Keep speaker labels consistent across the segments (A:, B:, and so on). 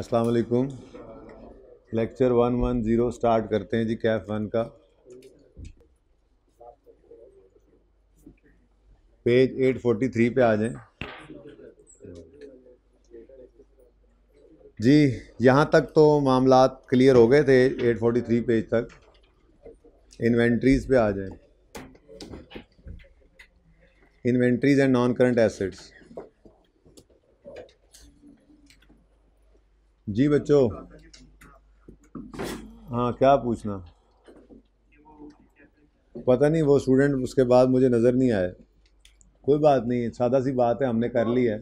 A: अस्सलाम वालेकुम lecture one one zero start करते हैं जी कैफ वन का पेज एट फोर्टी थ्री पे आ जाएं जी यहाँ तक तो मामला क्लियर हो गए थे एट फोर्टी थ्री पेज तक इन्वेंट्रीज़ पे आ जाएं inventories and non current assets जी बच्चों हाँ क्या पूछना पता नहीं वो स्टूडेंट उसके बाद मुझे नज़र नहीं आए कोई बात नहीं सादा सी बात है हमने कर ली है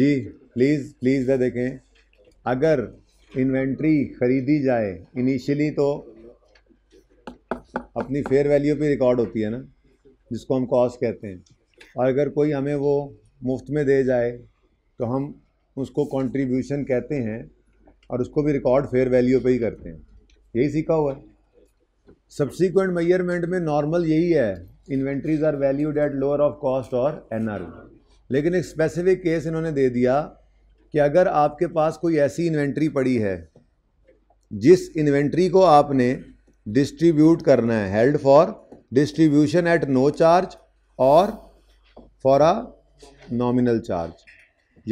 A: जी प्लीज़ प्लीज़ वह देखें अगर इन्वेंट्री ख़रीदी जाए इनिशियली तो अपनी फेयर वैल्यू पे रिकॉर्ड होती है ना जिसको हम कॉस्ट कहते हैं और अगर कोई हमें वो मुफ्त में दे जाए तो हम उसको कंट्रीब्यूशन कहते हैं और उसको भी रिकॉर्ड फेयर वैल्यू पे ही करते हैं यही सीखा हुआ है सब्सिक्वेंट मैयरमेंट में नॉर्मल यही है inventories are valued at lower of cost और एन लेकिन एक स्पेसिफिक केस इन्होंने दे दिया कि अगर आपके पास कोई ऐसी इन्वेंट्री पड़ी है जिस इन्वेंट्री को आपने डिस्ट्रीब्यूट करना है held for distribution at no charge और फॉर अ नॉमिनल चार्ज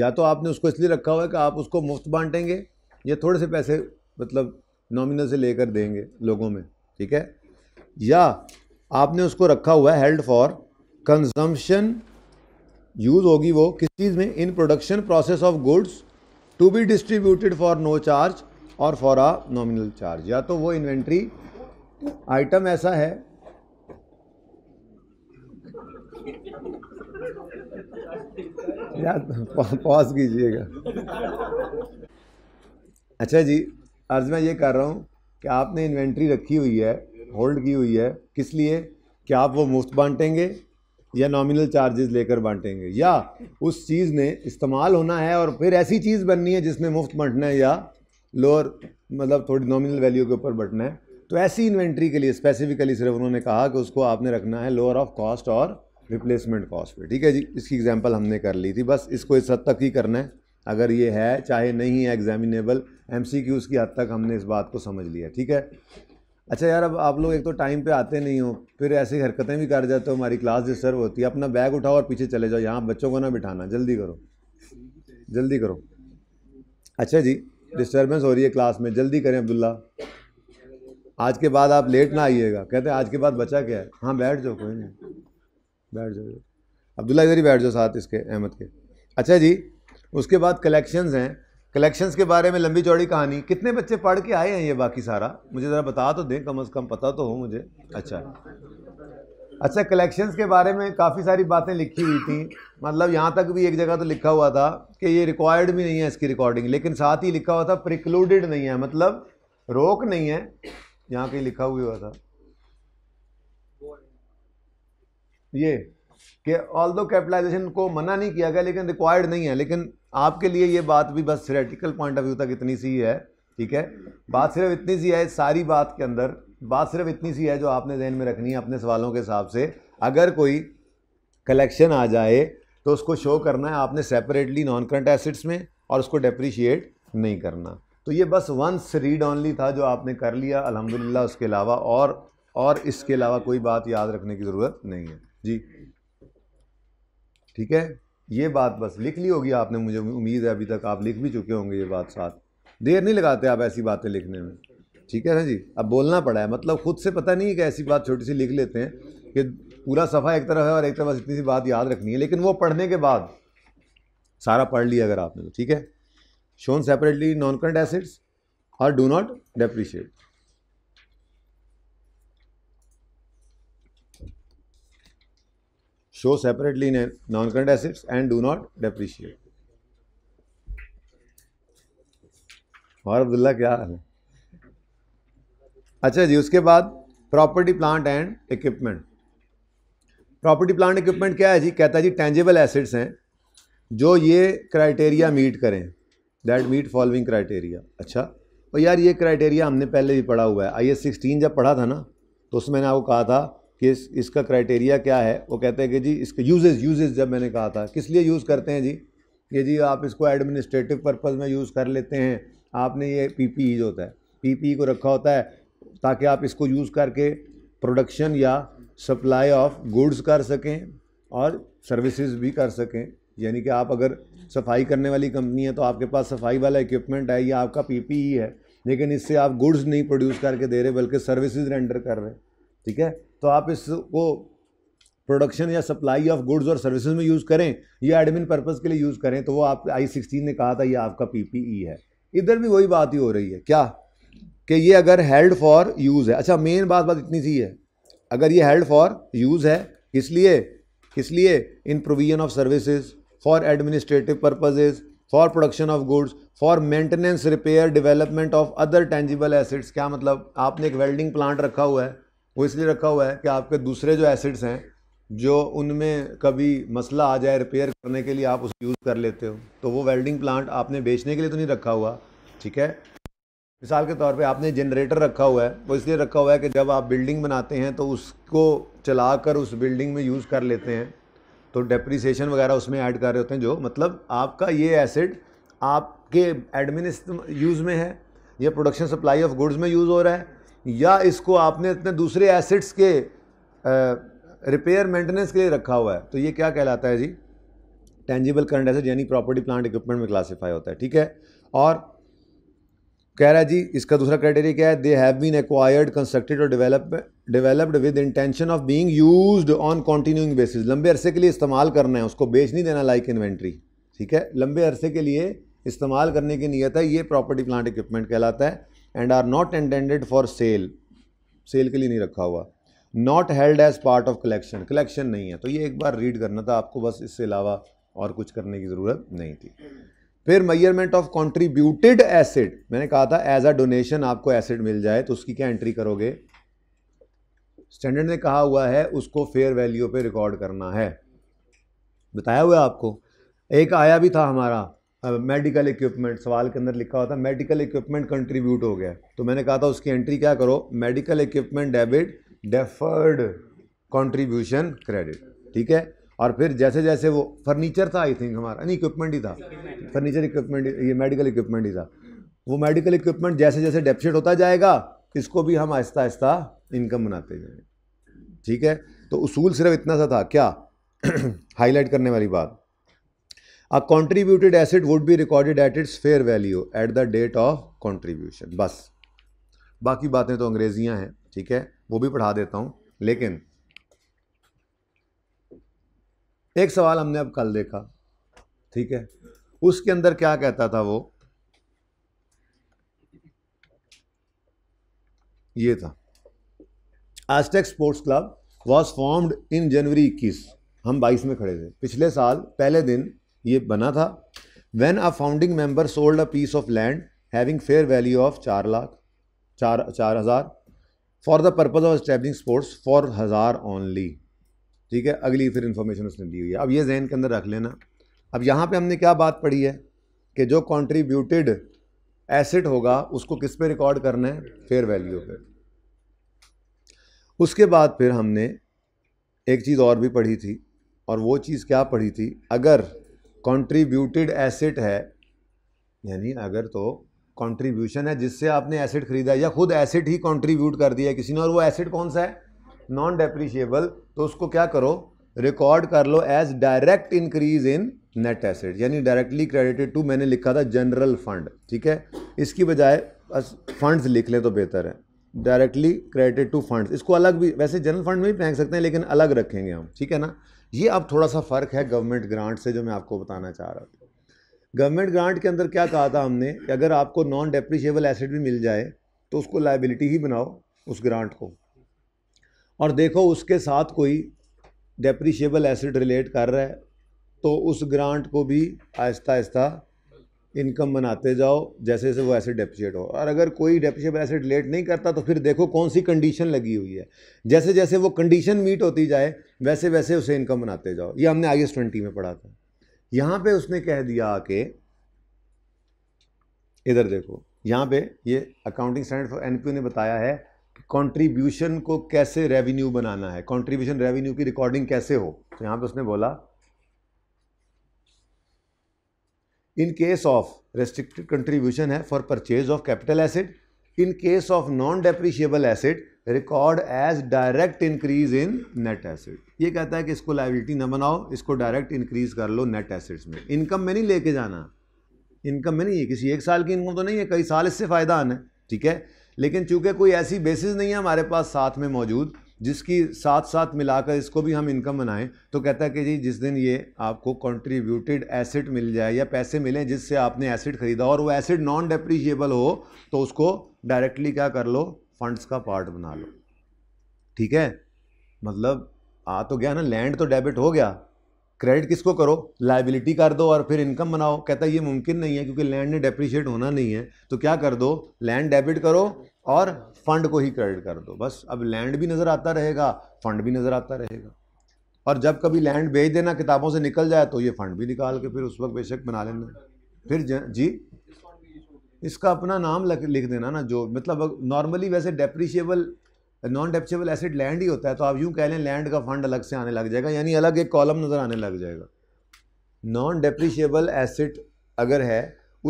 A: या तो आपने उसको इसलिए रखा हुआ है कि आप उसको मुफ्त बांटेंगे या थोड़े से पैसे मतलब नॉमिनल से लेकर देंगे लोगों में ठीक है या आपने उसको रखा हुआ है हेल्ड फॉर कंजम्पशन यूज़ होगी वो किस चीज़ में in production process of goods to be distributed for no charge और फॉर आ नॉमिनल चार्ज या तो वो इन्वेंट्री आइटम ऐसा है पॉज कीजिएगा अच्छा जी अर्ज़ मैं ये कर रहा हूँ कि आपने इन्वेंट्री रखी हुई है होल्ड की हुई है किस लिए कि आप वो मुफ्त बांटेंगे या नॉमिनल चार्जेस लेकर बांटेंगे या उस चीज़ ने इस्तेमाल होना है और फिर ऐसी चीज़ बननी है जिसने मुफ्त बांटना है या लोअर मतलब थोड़ी नॉमिनल वैल्यू के ऊपर बांटना है तो ऐसी इन्वेंट्री के लिए स्पेसिफिकली सिर्फ उन्होंने कहा कि उसको आपने रखना है लोअर ऑफ कॉस्ट और रिप्लेसमेंट कॉस्ट पे ठीक है जी इसकी एग्जांपल हमने कर ली थी बस इसको इस हद तक ही करना है अगर ये है चाहे नहीं है एग्जामिनेबल एम सी क्यूज़ की हद तक हमने इस बात को समझ लिया ठीक है अच्छा यार अब आप लोग एक तो टाइम पे आते नहीं हो फिर ऐसी हरकतें भी कर जाते हो हमारी क्लास डिस्टर्ब होती है अपना बैग उठाओ और पीछे चले जाओ यहाँ बच्चों को ना बिठाना जल्दी करो जल्दी करो अच्छा जी डिस्टर्बेंस हो रही है क्लास में जल्दी करें अब्दुल्ला आज के बाद आप लेट ना आइएगा कहते हैं आज के बाद बचा क्या है हाँ बैठ जाओ कोई नहीं बैठ जाओ अब्दुल्ला इधर ही बैठ जाओ साथ इसके अहमद के अच्छा जी उसके बाद कलेक्शंस हैं कलेक्शंस के बारे में लंबी चौड़ी कहानी कितने बच्चे पढ़ के आए हैं ये बाकी सारा मुझे ज़रा बता तो दें कम अज़ कम पता तो हो मुझे अच्छा अच्छा कलेक्शंस के बारे में काफ़ी सारी बातें लिखी हुई थी मतलब यहाँ तक भी एक जगह तो लिखा हुआ था कि ये रिक्वायर्ड भी नहीं है इसकी रिकॉर्डिंग लेकिन साथ ही लिखा हुआ था प्रिक्लूडेड नहीं है मतलब रोक नहीं है यहाँ कहीं लिखा हुआ था ये कि ऑल दो कैपिटलाइजेशन को मना नहीं किया गया लेकिन रिक्वायर्ड नहीं है लेकिन आपके लिए ये बात भी बस थ्रेटिकल पॉइंट ऑफ व्यू तक इतनी सी है ठीक है बात सिर्फ इतनी सी है सारी बात के अंदर बात सिर्फ इतनी सी है जो आपने जहन में रखनी है अपने सवालों के हिसाब से अगर कोई कलेक्शन आ जाए तो उसको शो करना है आपने सेपरेटली नॉन करंट एसिड्स में और उसको डेप्रीशिएट नहीं करना तो ये बस वंस रीड ऑनली था जो आपने कर लिया अलहमदिल्ला उसके अलावा और और इसके अलावा कोई बात याद रखने की ज़रूरत नहीं है जी ठीक है ये बात बस लिख ली होगी आपने मुझे उम्मीद है अभी तक आप लिख भी चुके होंगे ये बात साथ देर नहीं लगाते आप ऐसी बातें लिखने में ठीक है ना जी अब बोलना पड़ा है मतलब खुद से पता नहीं है कि ऐसी बात छोटी सी लिख लेते हैं कि पूरा सफ़ा एक तरफ है और एक तरफ इतनी सी बात याद रखनी है लेकिन वो पढ़ने के बाद सारा पढ़ लिया अगर आपने तो ठीक है shown separately non current assets और do not depreciate show separately in non-current assets and do not depreciate. और अब्दुल्ला क्या है अच्छा जी उसके बाद property plant and equipment property plant equipment क्या है जी कहता है जी टेंजेबल एसेट्स हैं जो ये क्राइटेरिया मीट करें दैट मीट फॉलोइंग क्राइटेरिया अच्छा और यार ये क्राइटेरिया हमने पहले भी पढ़ा हुआ है आई एस सिक्सटीन जब पढ़ा था ना तो उसमें मैंने आपको कहा था कि इस इसका क्राइटेरिया क्या है वो कहते हैं कि जी इसके यूजेज यूजेज जब मैंने कहा था किस लिए यूज़ करते हैं जी कि जी आप इसको एडमिनिस्ट्रेटिव पर्पज़ में यूज़ कर लेते हैं आपने ये पीपीई e जो होता है पीपीई e को रखा होता है ताकि आप इसको यूज़ करके प्रोडक्शन या सप्लाई ऑफ गुड्स कर सकें और सर्विसेज भी कर सकें यानी कि आप अगर सफाई करने वाली कंपनी है तो आपके पास सफाई वाला इक्विपमेंट है या आपका पीपीई e है लेकिन इससे आप गुड्स नहीं प्रोड्यूस करके दे रहे बल्कि सर्विसेज रेंडर कर रहे ठीक है तो आप इसको प्रोडक्शन या सप्लाई ऑफ गुड्स और सर्विसेज में यूज़ करें या एडमिन पर्पज़ के लिए यूज़ करें तो वो आप आई सिक्सटीन ने कहा था ये आपका पीपीई e है इधर भी वही बात ही हो रही है क्या कि ये अगर हेल्ड फॉर यूज़ है अच्छा मेन बात बात इतनी सी है अगर ये हेल्ड फॉर यूज़ है इसलिए इसलिए in provision of services for administrative purposes for production of goods for maintenance repair development of other tangible assets क्या मतलब आपने एक वेल्डिंग प्लांट रखा हुआ है वो इसलिए रखा हुआ है कि आपके दूसरे जो एसिड्स हैं जो उनमें कभी मसला आ जाए रिपेयर करने के लिए आप उसे यूज़ कर लेते हो तो वो वेल्डिंग प्लांट आपने बेचने के लिए तो नहीं रखा हुआ ठीक है मिसाल के तौर पे आपने जनरेटर रखा हुआ है वो इसलिए रखा हुआ है कि जब आप बिल्डिंग बनाते हैं तो उसको चलाकर उस बिल्डिंग में यूज़ कर लेते हैं तो डेप्रिसिएशन वगैरह उसमें ऐड कर रहे होते हैं जो मतलब आपका ये एसिड आपके एडमिनिस्ट यूज़ में है या प्रोडक्शन सप्लाई ऑफ गुड्स में यूज़ हो रहा है या इसको आपने अपने दूसरे एसिड्स के रिपेयर मेंटेनेंस के लिए रखा हुआ है तो ये क्या कहलाता है जी टेंजिबल करंट एसेट यानी प्रॉपर्टी प्लांट इक्विपमेंट में क्लासीफाई होता है ठीक है और कह रहा है जी इसका दूसरा क्राइटेरिया क्या है they have been acquired constructed और develop developed with intention of being used on continuing basis लंबे अरसे के लिए इस्तेमाल करना है उसको बेच नहीं देना लाइक इन्वेंट्री ठीक है लंबे अरसे के लिए इस्तेमाल करने की नीयत है ये प्रॉपर्टी प्लांट इक्विपमेंट कहलाता है and are not intended for sale sale के लिए नहीं रखा हुआ not held as part of collection collection नहीं है तो ये एक बार रीड करना था आपको बस इससे अलावा और कुछ करने की ज़रूरत नहीं थी फिर मैयरमेंट ऑफ कॉन्ट्रीब्यूटेड एसिड मैंने कहा था एज अ डोनेशन आपको एसिड मिल जाए तो उसकी क्या एंट्री करोगे स्टैंडर्ड ने कहा हुआ है उसको फेयर वैल्यू पे रिकॉर्ड करना है बताया हुआ आपको एक आया भी था हमारा मेडिकल इक्विपमेंट सवाल के अंदर लिखा होता है मेडिकल इक्विपमेंट कंट्रीब्यूट हो गया तो मैंने कहा था उसकी एंट्री क्या करो medical equipment debit deferred contribution credit ठीक है और फिर जैसे जैसे वो फर्नीचर था आई थिंक हमारा नहीं इक्विपमेंट ही था फर्नीचर इक्विपमेंट ये मेडिकल इक्विपमेंट ही था वो मेडिकल इक्विपमेंट जैसे जैसे डेप्शिट होता जाएगा इसको भी हम आहिस्ता आहिस्ता इनकम बनाते जाएंगे ठीक है तो उसूल सिर्फ इतना सा था क्या हाईलाइट करने वाली बात a contributed asset would be recorded at its fair value at the date of contribution बस बाकी बातें तो अंग्रेजियां हैं ठीक है वो भी पढ़ा देता हूँ लेकिन एक सवाल हमने अब कल देखा ठीक है उसके अंदर क्या कहता था वो ये था Aztec sports club was formed in जनवरी इक्कीस हम बाईस में खड़े थे पिछले साल पहले दिन ये बना था when a founding member sold a piece of land having fair value of चार लाख चार चार हज़ार for the purpose of establishing sports for हज़ार ओनली ठीक है अगली फिर इन्फॉर्मेशन उसने दी हुई है अब ये जहन के अंदर रख लेना अब यहाँ पे हमने क्या बात पढ़ी है कि जो कॉन्ट्रीब्यूटेड एसेट होगा उसको किस पे रिकॉर्ड करना है फेयर वैल्यू पे उसके बाद फिर हमने एक चीज़ और भी पढ़ी थी और वो चीज़ क्या पढ़ी थी अगर कंट्रीब्यूटेड एसेट है यानी अगर तो कंट्रीब्यूशन है जिससे आपने एसेट खरीदा या खुद एसिड ही कंट्रीब्यूट कर दिया किसी ने और वो एसिड कौन सा है नॉन डेप्रिशिएबल तो उसको क्या करो रिकॉर्ड कर लो as direct increase in net asset यानी डायरेक्टली क्रेडिटेड टू मैंने लिखा था जनरल फंड ठीक है इसकी बजाय फंड्स लिख लें तो बेहतर है डायरेक्टली क्रेडिटेड टू फंड्स इसको अलग भी वैसे जनरल फंड में भी फेंक सकते हैं लेकिन अलग रखेंगे हम ठीक है ना ये अब थोड़ा सा फ़र्क है गवर्नमेंट ग्रांट से जो मैं आपको बताना चाह रहा था गवर्नमेंट ग्रांट के अंदर क्या कहा था हमने कि अगर आपको नॉन डेप्रिशिएबल एसेट भी मिल जाए तो उसको लाइबिलिटी ही बनाओ उस ग्रांट को और देखो उसके साथ कोई डेप्रिशिएबल एसेट रिलेट कर रहा है तो उस ग्रांट को भी आहिस्ता आहिस्ता इनकम बनाते जाओ जैसे जैसे वो एसेट डेप्रिशिएट हो और अगर कोई डेप्रिशिएबल एसेट रिलेट नहीं करता तो फिर देखो कौन सी कंडीशन लगी हुई है जैसे जैसे वो कंडीशन मीट होती जाए वैसे वैसे उसे इनकम बनाते जाओ ये हमने आई एस ट्वेंटी में पढ़ा था यहाँ पे उसने कह दिया कि इधर देखो यहाँ पे ये अकाउंटिंग स्टैंडर्ड फॉर एनपीओ ने बताया है कि कॉन्ट्रीब्यूशन को कैसे रेवेन्यू बनाना है कॉन्ट्रीब्यूशन रेवेन्यू की रिकॉर्डिंग कैसे हो तो यहाँ पे उसने बोला in case of restricted contribution है for purchase of capital asset in case of non depreciable asset record as direct increase in net asset ये कहता है कि इसको लाइबिलिटी ना बनाओ इसको डायरेक्ट इंक्रीज कर लो नेट एसेट्स में इनकम में नहीं लेके जाना इनकम में नहीं है किसी एक साल की इनकम तो नहीं है कई साल इससे फ़ायदा आना है ठीक है लेकिन चूंकि कोई ऐसी बेसिस नहीं है हमारे पास साथ में मौजूद जिसकी साथ साथ मिलाकर इसको भी हम इनकम बनाएं तो कहता है कि जी जिस दिन ये आपको कंट्रीब्यूटेड एसेट मिल जाए या पैसे मिलें जिससे आपने एसिड खरीदा और वो एसिड नॉन डेप्रीशिएबल हो तो उसको डायरेक्टली क्या कर लो फंड्स का पार्ट बना लो ठीक है मतलब आ तो गया ना लैंड तो डेबिट हो गया क्रेडिट किसको करो लाइबिलिटी कर दो और फिर इनकम बनाओ कहता है ये मुमकिन नहीं है क्योंकि लैंड ने डेप्रिशिएट होना नहीं है तो क्या कर दो लैंड डेबिट करो और फंड को ही क्रेडिट कर दो बस अब लैंड भी नज़र आता रहेगा फंड भी नज़र आता रहेगा और जब कभी लैंड बेच देना किताबों से निकल जाए तो ये फंड भी निकाल के फिर उस वक्त बेशक बना लेना फिर जी इसका अपना नाम लिख देना ना जो मतलब नॉर्मली वैसे depreciable non depreciable asset land ही होता है तो आप यूँ कह लें लैंड का फंड अलग से आने लग जाएगा यानी अलग एक कॉलम नज़र आने लग जाएगा नॉन डेप्रिशिएबल एसिड अगर है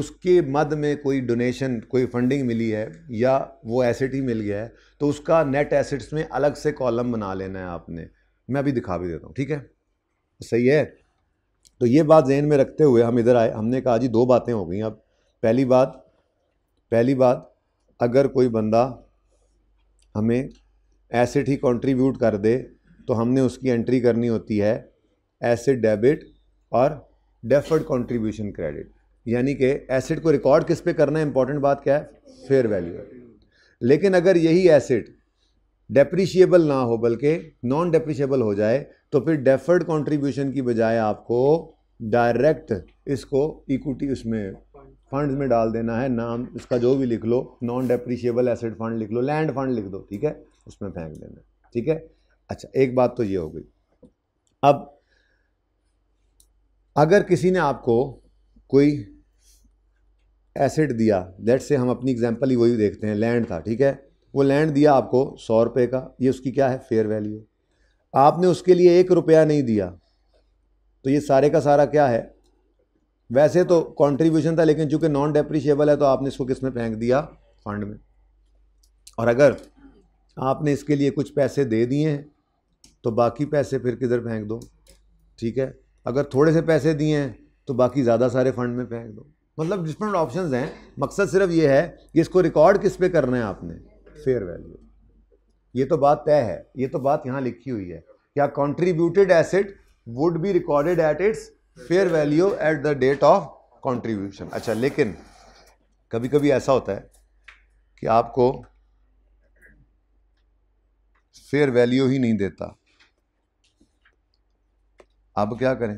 A: उसके मद में कोई डोनेशन कोई फंडिंग मिली है या वो एसिड ही मिल गया है तो उसका नेट एसिड्स में अलग से कॉलम बना लेना है आपने मैं अभी दिखा भी देता हूँ ठीक है सही है तो ये बात जहन में रखते हुए हम इधर आए हमने कहा जी दो बातें हो गई अब पहली बात पहली बात अगर कोई बंदा हमें एसेट ही कंट्रीब्यूट कर दे तो हमने उसकी एंट्री करनी होती है एसिड डेबिट और डेफर्ड कंट्रीब्यूशन क्रेडिट यानी कि एसिड को रिकॉर्ड किस पे करना है इंपॉर्टेंट बात क्या है फेयर वैल्यू है लेकिन अगर यही एसिड डेप्रिशिएबल ना हो बल्कि नॉन डेप्रिशिएबल हो जाए तो फिर डेफर्ड कंट्रीब्यूशन की बजाय आपको डायरेक्ट इसको इक्विटी उसमें फंड्स में डाल देना है नाम इसका जो भी लिख लो नॉन डेप्रिशिएबल एसेट फंड लिख लो लैंड फंड लिख दो ठीक है उसमें फेंक देना ठीक है अच्छा एक बात तो ये हो गई अब अगर किसी ने आपको कोई एसेट दिया लेट से हम अपनी एग्जांपल ही वही देखते हैं लैंड था ठीक है वो लैंड दिया आपको सौ रुपये का ये उसकी क्या है फेयर वैल्यू आपने उसके लिए एक रुपया नहीं दिया तो ये सारे का सारा क्या है वैसे तो कंट्रीब्यूशन था लेकिन चूंकि नॉन डेप्रिशिएबल है तो आपने इसको किस में फेंक दिया फंड में और अगर आपने इसके लिए कुछ पैसे दे दिए हैं तो बाकी पैसे फिर किधर फेंक दो ठीक है अगर थोड़े से पैसे दिए हैं तो बाकी ज़्यादा सारे फंड में फेंक दो मतलब डिफरेंट ऑप्शन हैं मकसद सिर्फ ये है कि इसको रिकॉर्ड किस पे करना है आपने फेयर वैल्यू ये तो बात तय है ये तो बात यहाँ लिखी हुई है क्या contributed asset would be recorded at its fair value at the date of contribution अच्छा लेकिन कभी कभी ऐसा होता है कि आपको फेयर वैल्यू ही नहीं देता अब क्या करें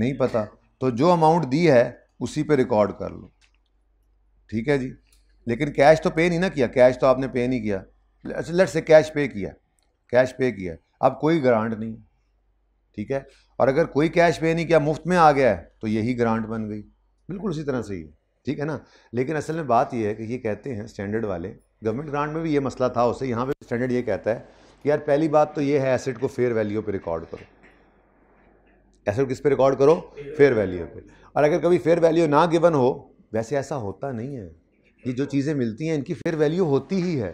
A: नहीं पता तो जो अमाउंट दी है उसी पे रिकॉर्ड कर लो ठीक है जी लेकिन कैश तो पे नहीं ना किया कैश तो आपने पे नहीं किया अच्छा से कैश पे किया कैश पे किया अब कोई ग्रांट नहीं ठीक है और अगर कोई कैश पे नहीं किया मुफ्त में आ गया है तो यही ग्रांट बन गई बिल्कुल उसी तरह से ही ठीक है ना लेकिन असल में बात यह है कि ये कहते हैं स्टैंडर्ड वाले गवर्नमेंट ग्रांट में भी ये मसला था उसे यहाँ पे स्टैंडर्ड ये कहता है कि यार पहली बात तो ये है एसेट को फेयर वैल्यू पे रिकॉर्ड करो एसेट किस पे रिकॉर्ड करो फेयर वैल्यू पे और अगर कभी फेयर वैल्यू ना गिवन हो वैसे ऐसा होता नहीं है ये जो चीज़ें मिलती हैं इनकी फेयर वैल्यू होती ही है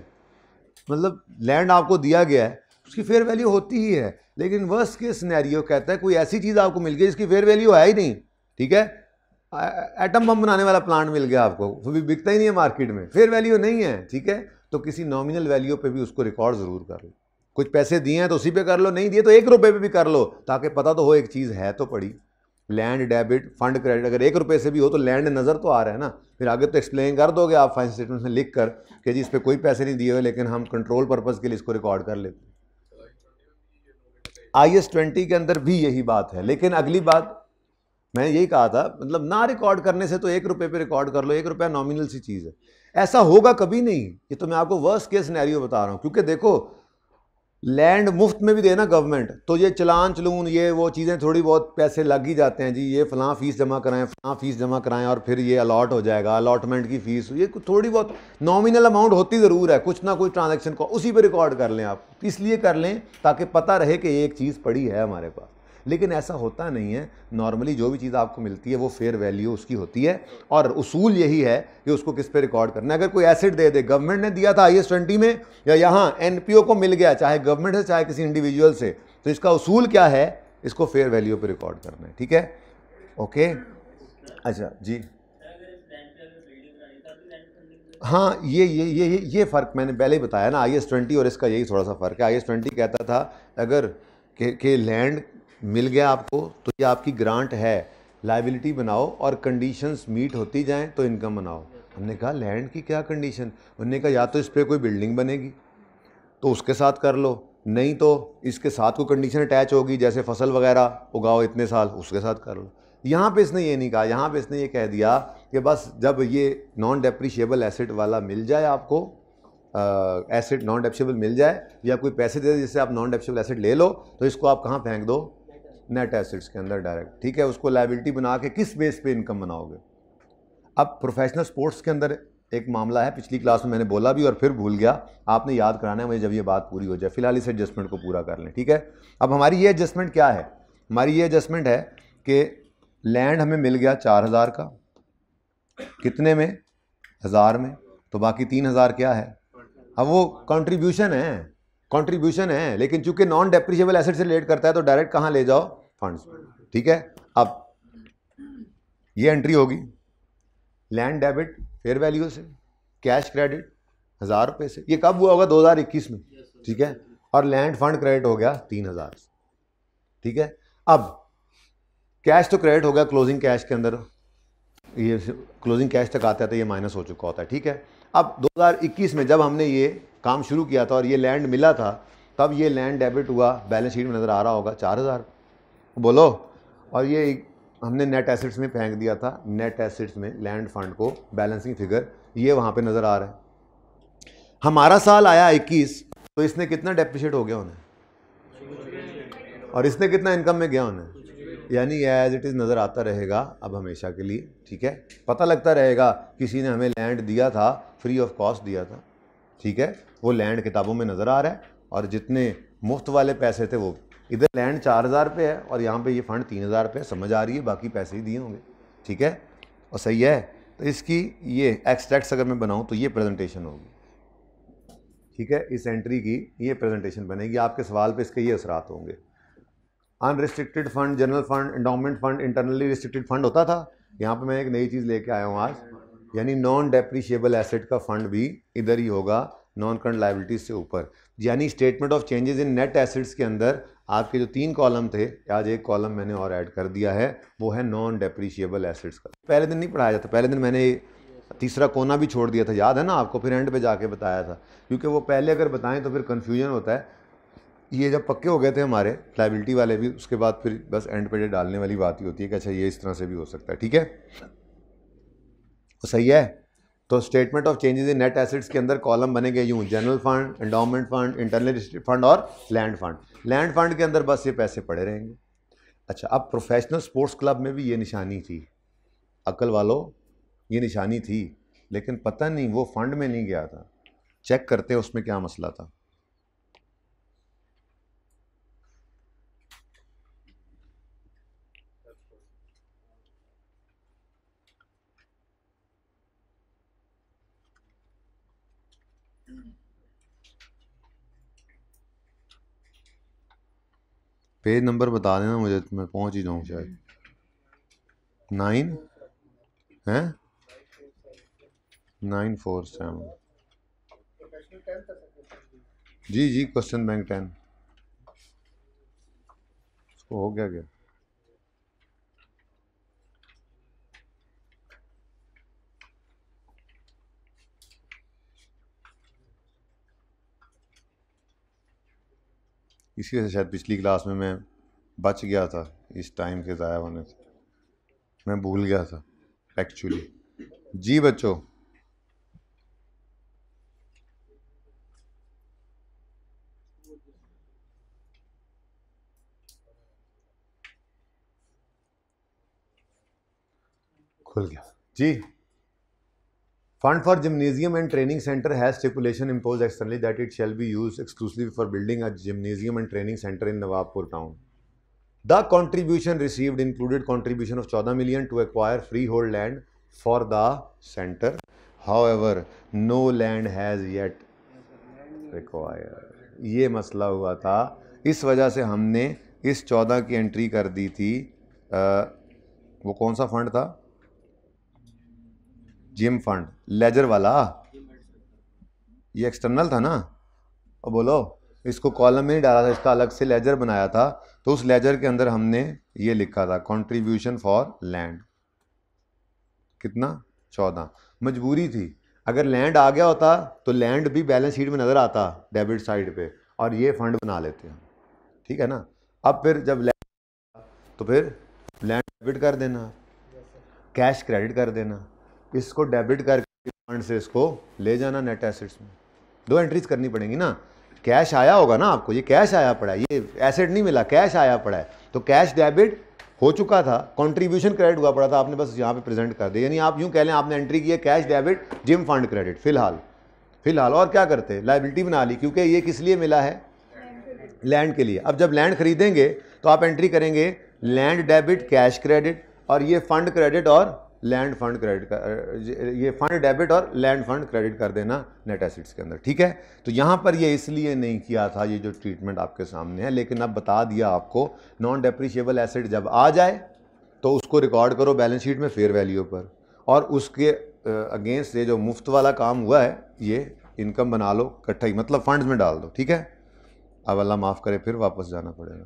A: मतलब लैंड आपको दिया गया है उसकी फेयर वैल्यू होती ही है लेकिन वर्स्ट के सिनेरियो कहता है कोई ऐसी चीज़ आपको मिल गई जिसकी फेयर वैल्यू है ही नहीं ठीक है एटम बम बनाने वाला प्लांट मिल गया आपको वो भी बिकता ही नहीं है मार्केट में फेयर वैल्यू नहीं है ठीक है तो किसी नॉमिनल वैल्यू पे भी उसको रिकॉर्ड ज़रूर कर लो कुछ पैसे दिए हैं तो उसी पे कर लो नहीं दिए तो एक रुपये पर भी कर लो ताकि पता तो हो एक चीज़ है तो पड़ी लैंड डेबिट फंड क्रेडिट अगर एक रुपये से भी हो तो लैंड नज़र तो आ रहा है ना फिर आगे तो एक्सप्लेन कर दोगे आप फाइनेंस स्टेटमेंट में लिख कर कि जी इस पर कोई पैसे नहीं दिए हुए लेकिन हम कंट्रोल पर्पज़ के लिए इसको रिकॉर्ड कर लेते हैं आई एस ट्वेंटी के अंदर भी यही बात है लेकिन अगली बात मैं यही कहा था मतलब ना रिकॉर्ड करने से तो एक रुपये पे रिकॉर्ड कर लो एक रुपया नॉमिनल सी चीज़ है ऐसा होगा कभी नहीं ये तो मैं आपको वर्स्ट केस नैरियो बता रहा हूँ क्योंकि देखो लैंड मुफ्त में भी देना गवर्नमेंट तो ये चलान चलून ये वो चीज़ें थोड़ी बहुत पैसे लग ही जाते हैं जी ये फ़लाँ फ़ीस जमा कराएं फ़लाँ फ़ीस जमा कराएं और फिर ये अलाट हो जाएगा अलॉटमेंट की फ़ीस ये थोड़ी बहुत नॉमिनल अमाउंट होती ज़रूर है कुछ ना कुछ ट्रांजेक्शन को उसी पर रिकॉर्ड कर लें आप इसलिए कर लें ताकि पता रहे कि एक चीज़ पड़ी है हमारे पास लेकिन ऐसा होता नहीं है नॉर्मली जो भी चीज़ आपको मिलती है वो फेयर वैल्यू उसकी होती है और उसूल यही है कि उसको किस पे रिकॉर्ड करना है अगर कोई एसिड दे दे गवर्नमेंट ने दिया था आई एस ट्वेंटी में या यहाँ एन को मिल गया चाहे गवर्नमेंट से चाहे किसी इंडिविजुअल से तो इसका उसूल क्या है इसको फेयर वैल्यू पर रिकॉर्ड करना है ठीक है ओके अच्छा जी हाँ ये ये ये ये, ये फ़र्क मैंने पहले ही बताया ना आई एस ट्वेंटी और इसका यही थोड़ा सा फ़र्क है आई एस ट्वेंटी कहता था अगर के, के लैंड मिल गया आपको तो ये आपकी ग्रांट है लाइबिलिटी बनाओ और कंडीशंस मीट होती जाएं तो इनकम बनाओ हमने कहा लैंड की क्या कंडीशन उन्होंने कहा या तो इस पर कोई बिल्डिंग बनेगी तो उसके साथ कर लो नहीं तो इसके साथ कोई कंडीशन अटैच होगी जैसे फसल वगैरह उगाओ इतने साल उसके साथ कर लो यहाँ पे इसने ये नहीं कहा यहाँ पे इसने ये कह दिया कि बस जब ये नॉन डेप्रिशिएबल एसेट वाला मिल जाए आपको एसेट नॉन डेप्रिशिएबल मिल जाए या कोई पैसे दे जिससे आप नॉन डेप्रिशिएबल एसेट ले लो तो इसको आप कहाँ फेंक दो नेट एसिड्स के अंदर डायरेक्ट ठीक है उसको लाइबिलिटी बना के किस बेस पे इनकम बनाओगे अब प्रोफेशनल स्पोर्ट्स के अंदर एक मामला है पिछली क्लास में मैंने बोला भी और फिर भूल गया आपने याद कराना है मुझे जब ये बात पूरी हो जाए फिलहाल इस एडजस्टमेंट को पूरा कर लें ठीक है अब हमारी ये एडजस्टमेंट क्या है हमारी ये एडजस्टमेंट है कि लैंड हमें मिल गया चार हज़ार का कितने में हज़ार में तो बाकी तीन हज़ार क्या है अब वो कंट्रीब्यूशन है कॉन्ट्रीब्यूशन है लेकिन चूंकि नॉन डेप्रिशिएबल एसेट से रिलेट करता है तो डायरेक्ट कहाँ ले जाओ फंड ठीक है अब ये एंट्री होगी लैंड डेबिट फेयर वैल्यू से कैश क्रेडिट हज़ार रुपये से ये कब हुआ होगा 2021 में ठीक है और लैंड फंड क्रेडिट हो गया तीन हज़ार ठीक है अब कैश तो क्रेडिट हो गया क्लोजिंग कैश के अंदर ये क्लोजिंग कैश तक आता है तो ये माइनस हो चुका होता है ठीक है अब 2021 में जब हमने ये काम शुरू किया था और ये लैंड मिला था तब ये लैंड डेबिट हुआ बैलेंस शीट में नज़र आ रहा होगा चार हज़ार बोलो और ये हमने नेट एसिड्स में फेंक दिया था नेट एसिड्स में लैंड फंड को बैलेंसिंग फिगर ये वहाँ पर नज़र आ रहा है हमारा साल आया 21 तो इसने कितना डेप्रिशिएट हो गया उन्हें और इसने कितना इनकम में गया उन्हें यानी एज इट इज़ नज़र आता रहेगा अब हमेशा के लिए ठीक है पता लगता रहेगा किसी ने हमें लैंड दिया था फ्री ऑफ कॉस्ट दिया था ठीक है वो लैंड किताबों में नज़र आ रहा है और जितने मुफ्त वाले पैसे थे वो इधर लैंड चार हज़ार रुपये है और यहाँ पे ये फंड तीन हज़ार रुपये समझ आ रही है बाकी पैसे ही दिए होंगे ठीक है और सही है तो इसकी ये एक्सट्रैक्ट्स अगर मैं बनाऊँ तो ये प्रेजेंटेशन होगी ठीक है इस एंट्री की ये प्रेजेंटेशन बनेगी आपके सवाल पे इसके ये असरात होंगे unrestricted fund general fund endowment fund internally restricted fund होता था यहाँ पे मैं एक नई चीज़ लेके आया हूँ आज यानी नॉन डेप्रिशिएबल एसेट का फंड भी इधर ही होगा नॉन करंट लाइबिलिटीज से ऊपर यानी statement of changes in net assets के अंदर आपके जो तीन कॉलम थे आज एक कॉलम मैंने और ऐड कर दिया है वो है नॉन डेप्रिशिएबल एसेट्स का पहले दिन नहीं पढ़ाया जाता पहले दिन मैंने तीसरा कोना भी छोड़ दिया था याद है ना आपको फिर एंड पे जाके बताया था क्योंकि वो पहले अगर बताएं तो फिर कन्फ्यूजन होता है ये जब पक्के हो गए थे हमारे लाइबिलिटी वाले भी उसके बाद फिर बस एंड पे डालने वाली बात ही होती है कि अच्छा ये इस तरह से भी हो सकता है ठीक है तो सही है तो statement of changes in net assets के अंदर कॉलम गए यूँ general fund endowment fund internal fund और लैंड फंड लैंड फंड के अंदर बस ये पैसे पड़े रहेंगे अच्छा अब प्रोफेशनल स्पोर्ट्स क्लब में भी ये निशानी थी अकल वालों ये निशानी थी लेकिन पता नहीं वो फंड में नहीं गया था चेक करते उसमें क्या मसला था पेज नंबर बता देना मुझे तो मैं पहुँच ही जाऊँ शायद नाइन है नाइन फोर सेवन जी जी क्वेश्चन बैंक टेन हो गया क्या इसी वजह से शायद पिछली क्लास में मैं बच गया था इस टाइम के ज़ाया होने से मैं भूल गया था एक्चुअली जी बच्चों खुल गया जी Fund for Gymnasium and Training Center has stipulation imposed externally that it shall be used exclusively for building a gymnasium and training center in Nawabpur town. The contribution received included contribution of 14 million to acquire freehold land for the center. However, no land has yet required. ये मसला हुआ था इस वजह से हमने इस 14 की एंट्री कर दी थी आ, वो कौन सा फंड था जिम फंड लेजर वाला ये एक्सटर्नल था ना और बोलो इसको कॉलम में नहीं डाला था इसका अलग से लेजर बनाया था तो उस लेजर के अंदर हमने ये लिखा था कंट्रीब्यूशन फॉर लैंड कितना चौदह मजबूरी थी अगर लैंड आ गया होता तो लैंड भी बैलेंस शीट में नज़र आता डेबिट साइड पे और ये फंड बना लेते हैं ठीक है ना अब फिर जब लैंड तो फिर लैंड डेबिट कर देना कैश क्रेडिट कर देना इसको डेबिट करके फंड से इसको ले जाना नेट एसेट्स में दो एंट्रीज करनी पड़ेंगी ना कैश आया होगा ना आपको ये कैश आया पड़ा है ये एसेट नहीं मिला कैश आया पड़ा है तो कैश डेबिट हो चुका था कंट्रीब्यूशन क्रेडिट हुआ पड़ा था आपने बस यहाँ पे प्रेजेंट कर दिया यानी आप यूँ कह लें आपने एंट्री की है कैश डेबिट जिम फंड क्रेडिट फिलहाल फिलहाल और क्या करते लाइबिलिटी बना ली क्योंकि ये किस लिए मिला है लैंड के लिए अब जब लैंड खरीदेंगे तो आप एंट्री करेंगे लैंड डेबिट कैश क्रेडिट और ये फंड क्रेडिट और लैंड फंड क्रेडिट कर ये फंड डेबिट और लैंड फंड क्रेडिट कर देना नेट एसिड्स के अंदर ठीक है तो यहाँ पर ये इसलिए नहीं किया था ये जो ट्रीटमेंट आपके सामने है लेकिन अब बता दिया आपको नॉन डेप्रिशिएबल एसेट जब आ जाए तो उसको रिकॉर्ड करो बैलेंस शीट में फेयर वैल्यू पर और उसके अगेंस्ट ये जो मुफ्त वाला काम हुआ है ये इनकम बना लो इकट्ठा ही मतलब फंड्स में डाल दो ठीक है अब अल्लाह माफ़ करे फिर वापस जाना पड़ेगा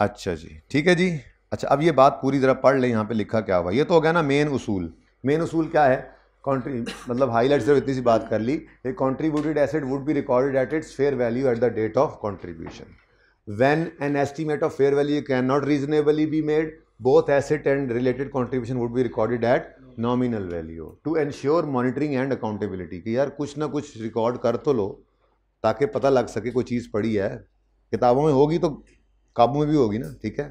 A: अच्छा जी ठीक है जी अच्छा अब ये बात पूरी तरह पढ़ लें यहाँ पे लिखा क्या हुआ ये तो हो गया ना मेन उसूल मेन उसूल क्या है कॉन्ट्री मतलब हाईलाइट सिर्फ इतनी सी बात कर ली a contributed asset would be recorded at its fair value at the date of contribution when an estimate of fair value can not reasonably be made both asset and related contribution would be recorded at nominal value to ensure monitoring and accountability कि यार कुछ ना कुछ record कर तो लो ताकि पता लग सके कोई चीज़ पड़ी है किताबों में होगी तो काबू में भी होगी ना ठीक है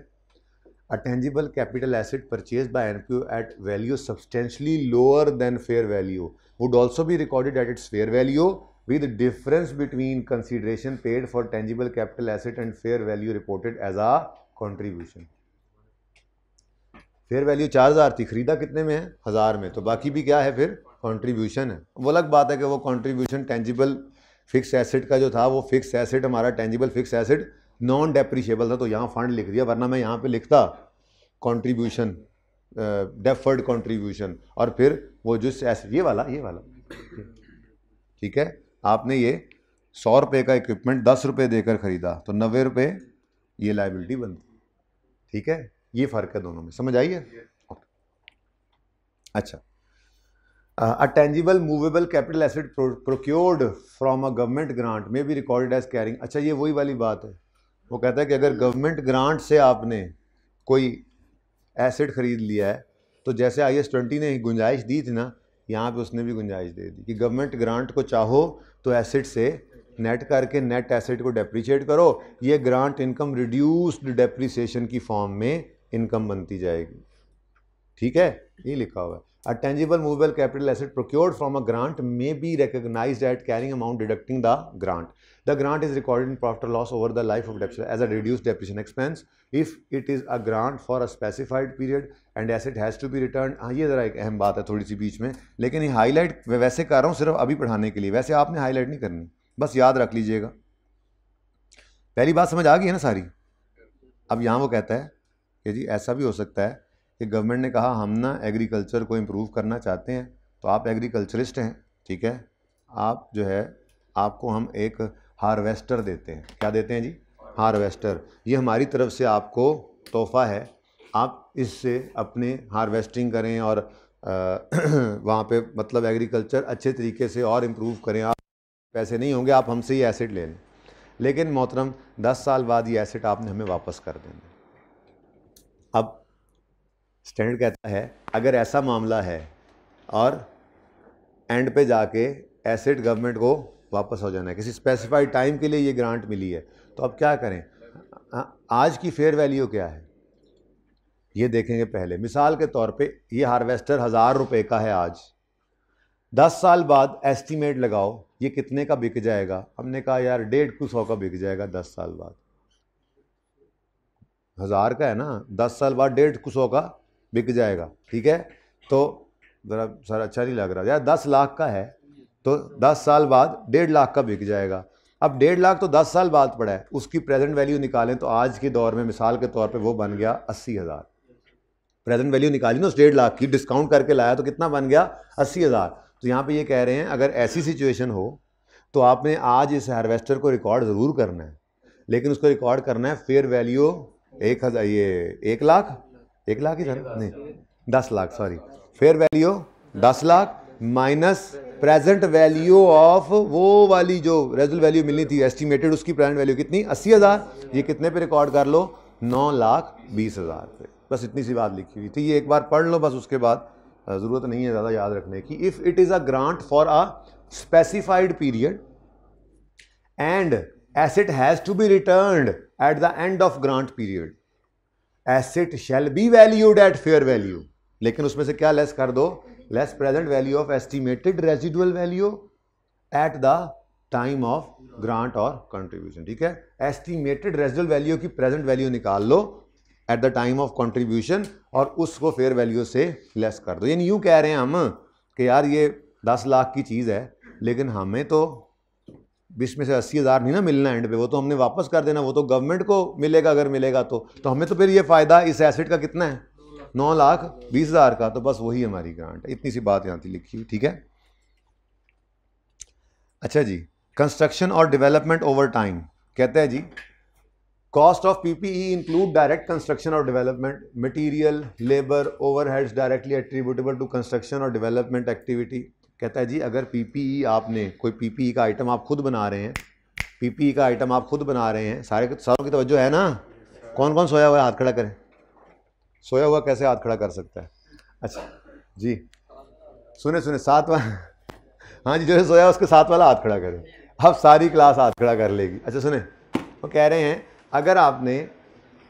A: a tangible capital asset purchase by NPO at value substantially lower than fair value would also भी recorded at its fair value with difference between consideration paid for tangible capital asset and fair value reported as a contribution fair value चार हज़ार थी खरीदा कितने में है हज़ार में तो बाकी भी क्या है फिर कॉन्ट्रीब्यूशन है वो अलग बात है कि वो कॉन्ट्रीब्यूशन टेंजिबल फिक्स एसेट का जो था वो फिक्स एसेट हमारा tangible fixed asset non depreciable था तो यहाँ फंड लिख दिया वरना मैं यहाँ पे लिखता कंट्रीब्यूशन डेफर्ड कंट्रीब्यूशन और फिर वो जो ऐसे ये वाला ये वाला ठीक है आपने ये सौ रुपये का इक्विपमेंट दस रुपये देकर ख़रीदा तो नब्बे रुपये ये लाइबिलिटी बनती ठीक है ये फ़र्क है दोनों में समझ आइए अच्छा a tangible movable capital asset procured from a government grant may be recorded as carrying अच्छा ये वही वाली बात है वो कहता है कि अगर गवर्नमेंट ग्रांट से आपने कोई एसेट ख़रीद लिया है तो जैसे आई एस ट्वेंटी ने गुंजाइश दी थी ना यहाँ पे उसने भी गुंजाइश दे दी कि गवर्नमेंट ग्रांट को चाहो तो एसेट से नेट करके नेट एसेट को डेप्रीशिएट करो ये ग्रांट इनकम रिड्यूस्ड डेप्रीसीशन की फॉर्म में इनकम बनती जाएगी ठीक है ये लिखा हुआ है a tangible movable capital asset procured from a grant may be recognized at carrying amount deducting the grant The grant is recorded in profit or loss over the life of depreciation as a reduced depreciation expense if it is a grant for a specified period and asset has to be returned. हाँ ये ज़रा एक अहम बात है थोड़ी सी बीच में लेकिन ये हाईलाइट वैसे कर रहा हूँ सिर्फ अभी पढ़ाने के लिए वैसे आपने हाईलाइट नहीं करनी बस याद रख लीजिएगा पहली बात समझ आ गई है ना सारी अब यहाँ वो कहता है कि जी ऐसा भी हो सकता है कि गवर्नमेंट ने कहा हम ना एग्रीकल्चर को इम्प्रूव करना चाहते हैं तो आप एग्रीकल्चरिस्ट हैं ठीक है आप जो है आपको हम एक हार्वेस्टर देते हैं क्या देते हैं जी हार्वेस्टर ये हमारी तरफ से आपको तोहफा है आप इससे अपने हार्वेस्टिंग करें और वहाँ पे मतलब एग्रीकल्चर अच्छे तरीके से और इम्प्रूव करें आप पैसे नहीं होंगे आप हमसे ही एसेट ले लें लेकिन मोहतरम दस साल बाद ये एसेट आपने हमें वापस कर देना अब स्टैंडर्ड कहता है अगर ऐसा मामला है और एंड पे जाके एसेट गवर्नमेंट को वापस हो जाना है किसी स्पेसिफाइड टाइम के लिए ये ग्रांट मिली है तो अब क्या करें आज की फेयर वैल्यू क्या है ये देखेंगे पहले मिसाल के तौर पे ये हार्वेस्टर हज़ार रुपए का है आज दस साल बाद एस्टीमेट लगाओ ये कितने का बिक जाएगा हमने कहा यार डेढ़ को सौ का बिक जाएगा दस साल बाद हज़ार का है ना दस साल बाद डेढ़ कुछ सौ का बिक जाएगा ठीक है तो ज़रा सर अच्छा नहीं लग रहा यार दस लाख का है तो दस साल बाद डेढ़ लाख का बिक जाएगा अब डेढ़ लाख तो दस साल बाद पड़ा है उसकी प्रेजेंट वैल्यू निकालें तो आज के दौर में मिसाल के तौर पे वो बन गया अस्सी हज़ार प्रेजेंट वैल्यू निकाली ना उस डेढ़ लाख की डिस्काउंट करके लाया तो कितना बन गया अस्सी हज़ार तो यहाँ पे ये कह रहे हैं अगर ऐसी सिचुएशन हो तो आपने आज इस हारवेस्टर को रिकॉर्ड ज़रूर करना है लेकिन उसको रिकॉर्ड करना है फेयर वैल्यू एक हज़ार ये एक लाख एक लाख ही था नहीं दस लाख सॉरी फेयर वैल्यू दस lakh minus present value of वो वाली जो रेजल वैल्यू मिलनी थी एस्टिमेटेड उसकी प्रेजेंट वैल्यू कितनी अस्सी हज़ार ये कितने पे रिकॉर्ड कर लो नौ लाख बीस हज़ार पे बस इतनी सी बात लिखी हुई थी ये एक बार पढ़ लो बस उसके बाद ज़रूरत नहीं है ज़्यादा याद रखने की if it is a grant for a specified period and asset has to be return at the end of grant period asset shall be valued at fair value लेकिन उसमें से क्या लेस कर दो less present value of estimated residual value at the time of grant और contribution ठीक है estimated residual value की प्रेजेंट वैल्यू निकाल लो at the time of contribution और उसको फेयर वैल्यू से लेस कर दो यानी यूँ कह रहे हैं हम कि यार ये दस लाख की चीज़ है लेकिन हमें तो बीस में से अस्सी हज़ार नहीं ना मिलना एंड पे वो तो हमने वापस कर देना वो तो गवर्नमेंट को मिलेगा अगर मिलेगा तो तो हमें तो फिर ये फ़ायदा इस एसेट का कितना है नौ लाख बीस हज़ार का तो बस वही हमारी ग्रांट है इतनी सी बात यहाँ थी लिखी हुई ठीक है अच्छा जी कंस्ट्रक्शन और डेवलपमेंट ओवर टाइम कहते हैं जी cost of PPE include direct construction और development material labour overheads directly attributable to construction और डेवलपमेंट एक्टिविटी कहता है जी अगर पीपीई e आपने कोई पीपीई e का आइटम आप खुद बना रहे हैं पीपीई e का आइटम आप खुद बना रहे हैं सारे सारों की तवज्जो है ना कौन कौन सोया हुआ है हाथ खड़ा करें सोया हुआ कैसे हाथ खड़ा कर सकता है अच्छा जी सुने सुने सात वाला हाँ जी जो है सोया उसके साथ वाला हाथ खड़ा करें अब सारी क्लास हाथ खड़ा कर लेगी अच्छा सुने वो कह रहे हैं अगर आपने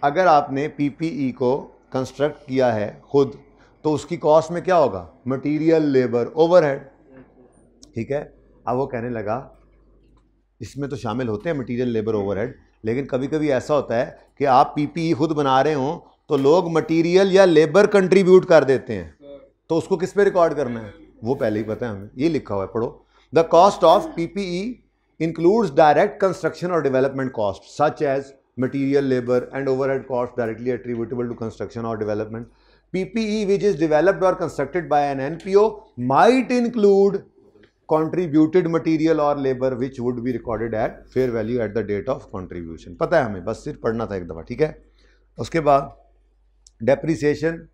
A: अगर आपने पीपीई e को कंस्ट्रक्ट किया है खुद तो उसकी कॉस्ट में क्या होगा मटेरियल लेबर ओवरहेड ठीक है अब वो कहने लगा इसमें तो शामिल होते हैं मटेरियल लेबर ओवरहेड लेकिन कभी कभी ऐसा होता है कि आप पीपीई e खुद बना रहे हों तो लोग मटेरियल या लेबर कंट्रीब्यूट कर देते हैं तो उसको किस पे रिकॉर्ड करना है वो पहले ही पता है हमें ये लिखा हुआ है पढ़ो the cost of PPE includes direct construction और development cost such as material labour and overhead cost directly attributable to construction और development PPE which is developed or an by an NPO might include contributed material और labour which would be recorded at fair value at the date of contribution पता है हमें बस सिर्फ पढ़ना था एक दफ़ा ठीक है उसके बाद डेप्रिसिएशन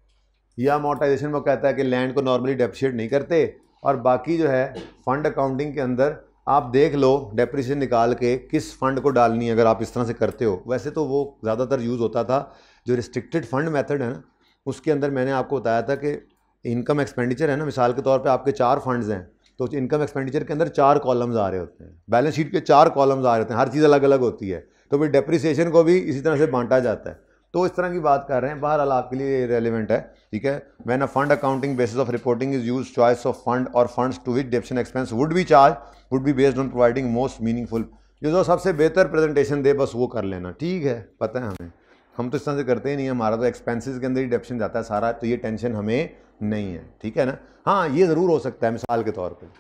A: या मोटाइजेशन वो कहता है कि लैंड को नॉर्मली डेप्रिशिएट नहीं करते और बाकी जो है फंड अकाउंटिंग के अंदर आप देख लो डेप्रिसिएशन निकाल के किस फंड को डालनी है अगर आप इस तरह से करते हो वैसे तो वो ज़्यादातर यूज़ होता था जो रिस्ट्रिक्टेड फंड मेथड है ना उसके अंदर मैंने आपको बताया था कि इनकम एक्सपेंडिचर है ना मिसाल के तौर पे आपके चार फंड्स हैं तो इनकम एक्सपेंडिचर के अंदर चार कॉलम्स आ रहे होते हैं बैलेंस शीट के चार कॉलम्स आ रहे होते हैं हर चीज़ अलग अलग होती है तो फिर डेप्रीसीशन को भी इसी तरह से बांटा जाता है तो इस तरह की बात कर रहे हैं बहरहाल आपके लिए रेलिवेंट है ठीक है when a fund accounting basis of reporting is use choice of fund और funds to which depreciation expense would be charge would be based on providing most meaningful जो जो सबसे बेहतर प्रेजेंटेशन दे बस वो कर लेना ठीक है पता है हमें हम तो इस तरह से करते ही नहीं हमारा तो एक्सपेंसिस के अंदर ही डेप्शन जाता है सारा तो ये टेंशन हमें नहीं है ठीक है ना हाँ ये ज़रूर हो सकता है मिसाल के तौर पर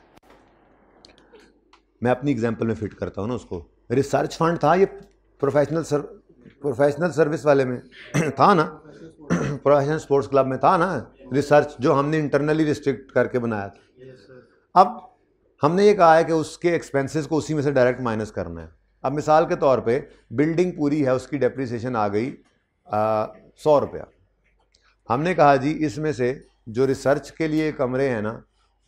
A: मैं अपनी एग्जाम्पल में फिट करता हूँ ना उसको रिसर्च फंड था ये प्रोफेशनल सर प्रोफेशनल सर्विस वाले में था ना प्रोफेशनल स्पोर्ट्स क्लब में था ना रिसर्च जो हमने इंटरनली रिस्ट्रिक्ट करके बनाया था अब हमने ये कहा है कि उसके एक्सपेंसेस को उसी में से डायरेक्ट माइनस करना है अब मिसाल के तौर पे बिल्डिंग पूरी है उसकी डेप्रिसिएशन आ गई सौ रुपया हमने कहा जी इसमें से जो रिसर्च के लिए कमरे हैं ना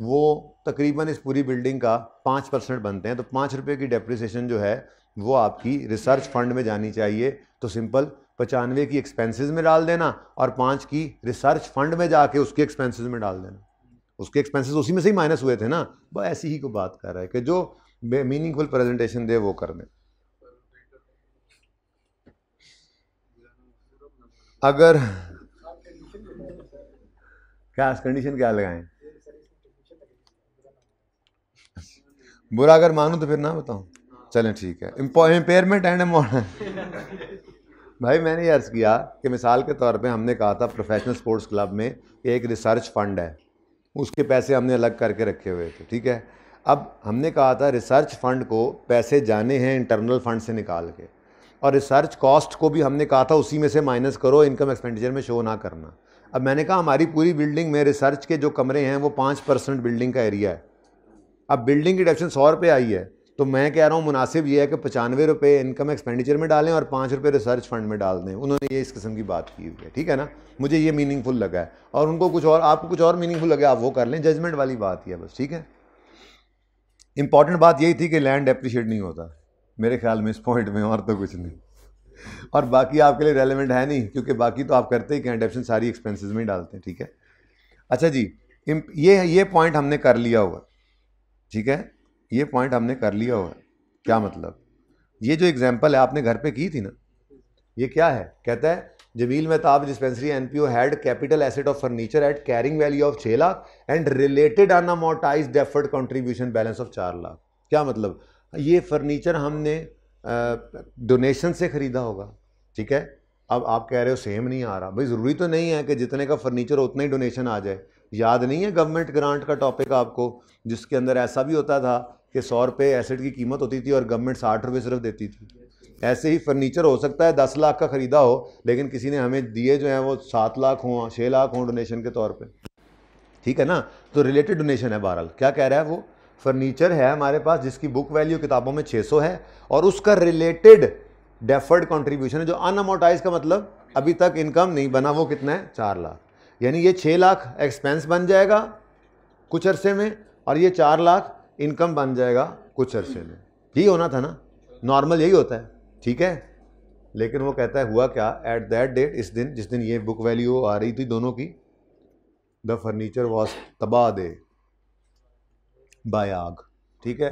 A: वो तकरीबन इस पूरी बिल्डिंग का पाँच परसेंट बनते हैं तो पाँच रुपये की डेप्रिसिएशन जो है वो आपकी रिसर्च फंड में जानी चाहिए तो सिंपल पचानवे की एक्सपेंसेस में डाल देना और पाँच की रिसर्च फंड में जाके उसके एक्सपेंसेस में डाल देना उसके एक्सपेंसेस उसी में से ही माइनस हुए थे ना वो ऐसी ही को बात कर रहा है कि जो मीनिंगफुल प्रेजेंटेशन दे वो कर दें अगर क्या कंडीशन क्या लगाएं बुरा अगर मानू तो फिर ना बताऊं चलें ठीक है इम्पेयरमेंट एंड भाई मैंने ये अर्ज़ किया कि मिसाल के तौर पे हमने कहा था प्रोफेशनल स्पोर्ट्स क्लब में कि एक रिसर्च फंड है उसके पैसे हमने अलग करके रखे हुए थे ठीक है अब हमने कहा था रिसर्च फंड को पैसे जाने हैं इंटरनल फंड से निकाल के और रिसर्च कॉस्ट को भी हमने कहा था उसी में से माइनस करो इनकम एक्सपेंडिचर में शो ना करना अब मैंने कहा हमारी पूरी बिल्डिंग में रिसर्च के जो कमरे हैं वो पाँच परसेंट बिल्डिंग का एरिया है अब बिल्डिंग की डेक्शन सौ रुपये आई है तो मैं कह रहा हूँ मुनासिब ये है कि पचानवे रुपये इनकम एक्सपेंडिचर में डालें और पाँच रुपये रिसर्च फंड में डाल दें उन्होंने ये इस किस्म की बात की हुई है ठीक है ना मुझे ये मीनिंगफुल लगा है और उनको कुछ और आपको कुछ और मीनिंगफुल लगे आप वो कर लें जजमेंट वाली बात ही है बस ठीक है इंपॉर्टेंट बात यही थी कि लैंड अप्रिशिएट नहीं होता मेरे ख्याल में इस पॉइंट में और तो कुछ नहीं और बाकी आपके लिए रेलिवेंट है नहीं क्योंकि बाकी तो आप करते ही क्या डेप्शन सारी एक्सपेंसिस में ही डालते हैं ठीक है अच्छा जी ये ये पॉइंट हमने कर लिया हुआ ठीक है ये पॉइंट हमने कर लिया हुआ है क्या मतलब ये जो एग्जाम्पल है आपने घर पे की थी ना ये क्या है कहता है Jameel Mehtab dispensary NPO had capital asset of furniture at carrying value of छः lakh and related amortized deferred contribution balance of चार लाख क्या मतलब ये फर्नीचर हमने डोनेशन से ख़रीदा होगा ठीक है अब आप कह रहे हो सेम नहीं आ रहा भाई ज़रूरी तो नहीं है कि जितने का फर्नीचर उतना ही डोनेशन आ जाए याद नहीं है गवर्नमेंट ग्रांट का टॉपिक आपको जिसके अंदर ऐसा भी होता था कि सौ रुपये एसेट की कीमत होती थी और गवर्नमेंट साठ रुपये सिर्फ देती थी ऐसे ही फर्नीचर हो सकता है दस लाख का ख़रीदा हो लेकिन किसी ने हमें दिए जो हैं वो सात लाख हों छः लाख हों डोनेशन के तौर पर ठीक है ना तो रिलेटेड डोनेशन है बहरहाल क्या कह रहा है वो फर्नीचर है हमारे पास जिसकी बुक वैल्यू किताबों में 600 है और उसका रिलेटेड डेफर्ड कंट्रीब्यूशन है जो अनअमोटाइज का मतलब अभी तक इनकम नहीं बना वो कितना है चार लाख यानी ये छः लाख एक्सपेंस बन जाएगा कुछ अरसे में और ये चार लाख इनकम बन जाएगा कुछ अरसे में यही होना था ना नॉर्मल यही होता है ठीक है लेकिन वो कहता है हुआ क्या एट दैट डेट इस दिन जिस दिन ये बुक वैल्यू आ रही थी दोनों की द फर्नीचर वॉज तबाह दे बाय आग ठीक है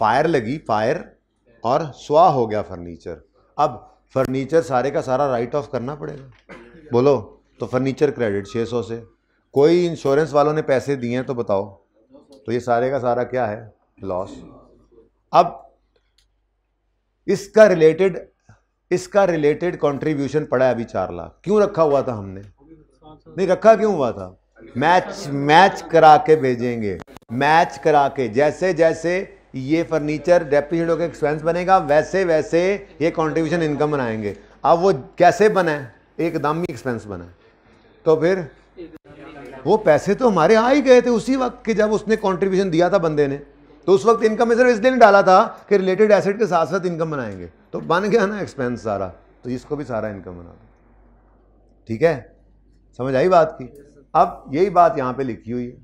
A: फायर लगी फायर और स्वा हो गया फर्नीचर अब फर्नीचर सारे का सारा राइट ऑफ करना पड़ेगा बोलो तो फर्नीचर क्रेडिट 600 से कोई इंश्योरेंस वालों ने पैसे दिए हैं तो बताओ तो ये सारे का सारा क्या है लॉस अब इसका रिलेटेड इसका रिलेटेड कंट्रीब्यूशन पड़ा है अभी चार लाख क्यों रखा हुआ था हमने नहीं रखा क्यों हुआ था मैच मैच करा के भेजेंगे मैच करा के जैसे जैसे ये फर्नीचर डेप्रीशिएट होकर एक्सपेंस बनेगा वैसे वैसे ये कंट्रीब्यूशन इनकम बनाएंगे अब वो कैसे बना है ही एक्सपेंस बना है तो फिर वो पैसे तो हमारे आ ही गए थे उसी वक्त के जब उसने कॉन्ट्रीब्यूशन दिया था बंदे ने तो उस वक्त इनकम में सिर्फ इसलिए नहीं डाला था कि रिलेटेड एसेट के साथ साथ इनकम बनाएंगे तो बन गया ना एक्सपेंस सारा तो इसको भी सारा इनकम बना दो ठीक है समझ आई बात की अब यही बात यहां पे लिखी हुई है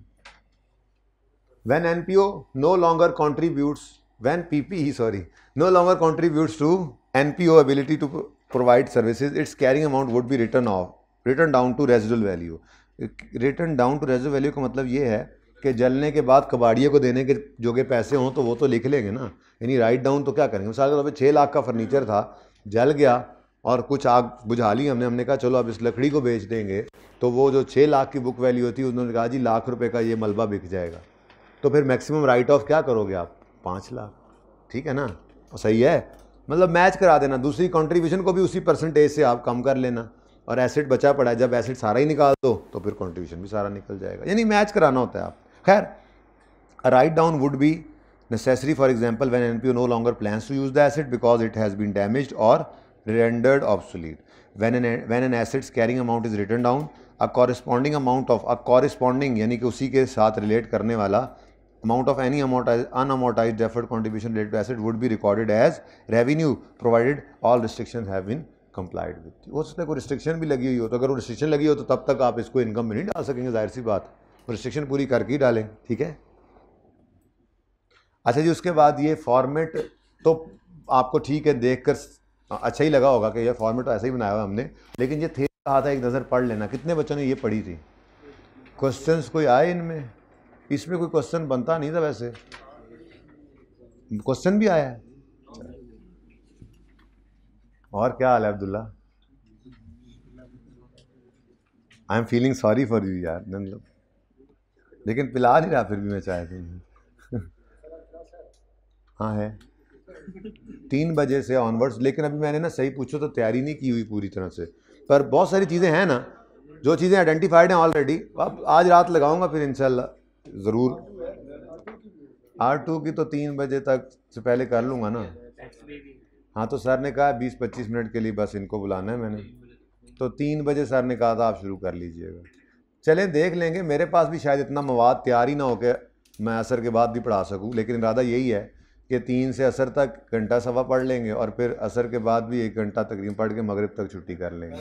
A: when N P O no longer contribute when PP sorry no longer contribute to N P O ability to provide service its carrying amount would be written off written down to residual value written down to reserve value का मतलब ये है कि जलने के बाद कबाड़िए को देने के जोगे पैसे हों तो वो तो लिख लेंगे ना यानी राइट डाउन तो क्या करेंगे मिसाल के तौर पर छः लाख का फर्नीचर था जल गया और कुछ आग बुझा ली हमने हमने कहा चलो अब इस लकड़ी को बेच देंगे तो वो जो छः लाख की बुक वैल्यू होती है उन्होंने कहा जी लाख रुपये का ये मलबा बिक जाएगा तो फिर मैक्सिमम राइट ऑफ क्या करोगे आप पाँच लाख ठीक है ना सही है मतलब मैच करा देना दूसरी कंट्रीब्यूशन को भी उसी परसेंटेज से आप कम कर लेना और एसिड बचा पड़ा है जब एसिड सारा ही निकाल दो तो फिर कॉन्ट्रीब्यूशन भी सारा निकल जाएगा यानी मैच कराना होता है आप खैर a write down would be necessary for example when N P O no longer plan to use the asset because it has been damage और rendered obsolete when an when an assets carrying amount is written down a corresponding amount of a corresponding यानी कि उसी के साथ relate करने वाला amount of any amortized unamortized deferred contribution related asset would be recorded as revenue provided all restriction have been complied with हो सकता है कोई रिस्ट्रिक्शन भी लगी हुई हो तो अगर वो रिस्ट्रिक्शन लगी हो तो तब तक आप इसको इनकम में नहीं डाल सकेंगे जाहिर सी बात रिस्ट्रिक्शन पूरी करके ही डालें ठीक है अच्छा जी उसके बाद ये फॉर्मेट तो आपको ठीक है देख कर अच्छा ही लगा होगा कि यह फॉर्मेट तो ऐसा ही बनाया हुआ हमने लेकिन ये थे कहा था एक नज़र पढ़ लेना कितने बच्चों ने ये पढ़ी थी क्वेश्चन कोई आए इनमें इसमें कोई क्वेश्चन बनता नहीं था वैसे क्वेश्चन भी आया है और क्या हाल है Abdullah I am feeling sorry for you यार मतलब लेकिन पिला नहीं रहा फिर भी मैं चाहे तो हाँ है तीन बजे से ऑनवर्ड्स लेकिन अभी मैंने ना सही पूछो तो तैयारी नहीं की हुई पूरी तरह से पर बहुत सारी चीज़ें हैं ना जो चीज़ें आइडेंटिफाइड हैं ऑलरेडी तो अब आज रात लगाऊंगा फिर इनशाला ज़रूर आर टू की तो तीन बजे तक से पहले कर लूँगा ना हाँ तो सर ने कहा बीस पच्चीस मिनट के लिए बस इनको बुलाना है मैंने तो तीन बजे सर ने कहा था आप शुरू कर लीजिएगा चलें देख लेंगे मेरे पास भी शायद इतना मवाद तैयार ही ना हो के मैं असर के बाद भी पढ़ा सकूँ लेकिन इरादा यही है कि तीन से असर तक घंटा सवा पढ़ लेंगे और फिर असर के बाद भी एक घंटा तकरीबन पढ़ के मगरब तक छुट्टी कर लेंगे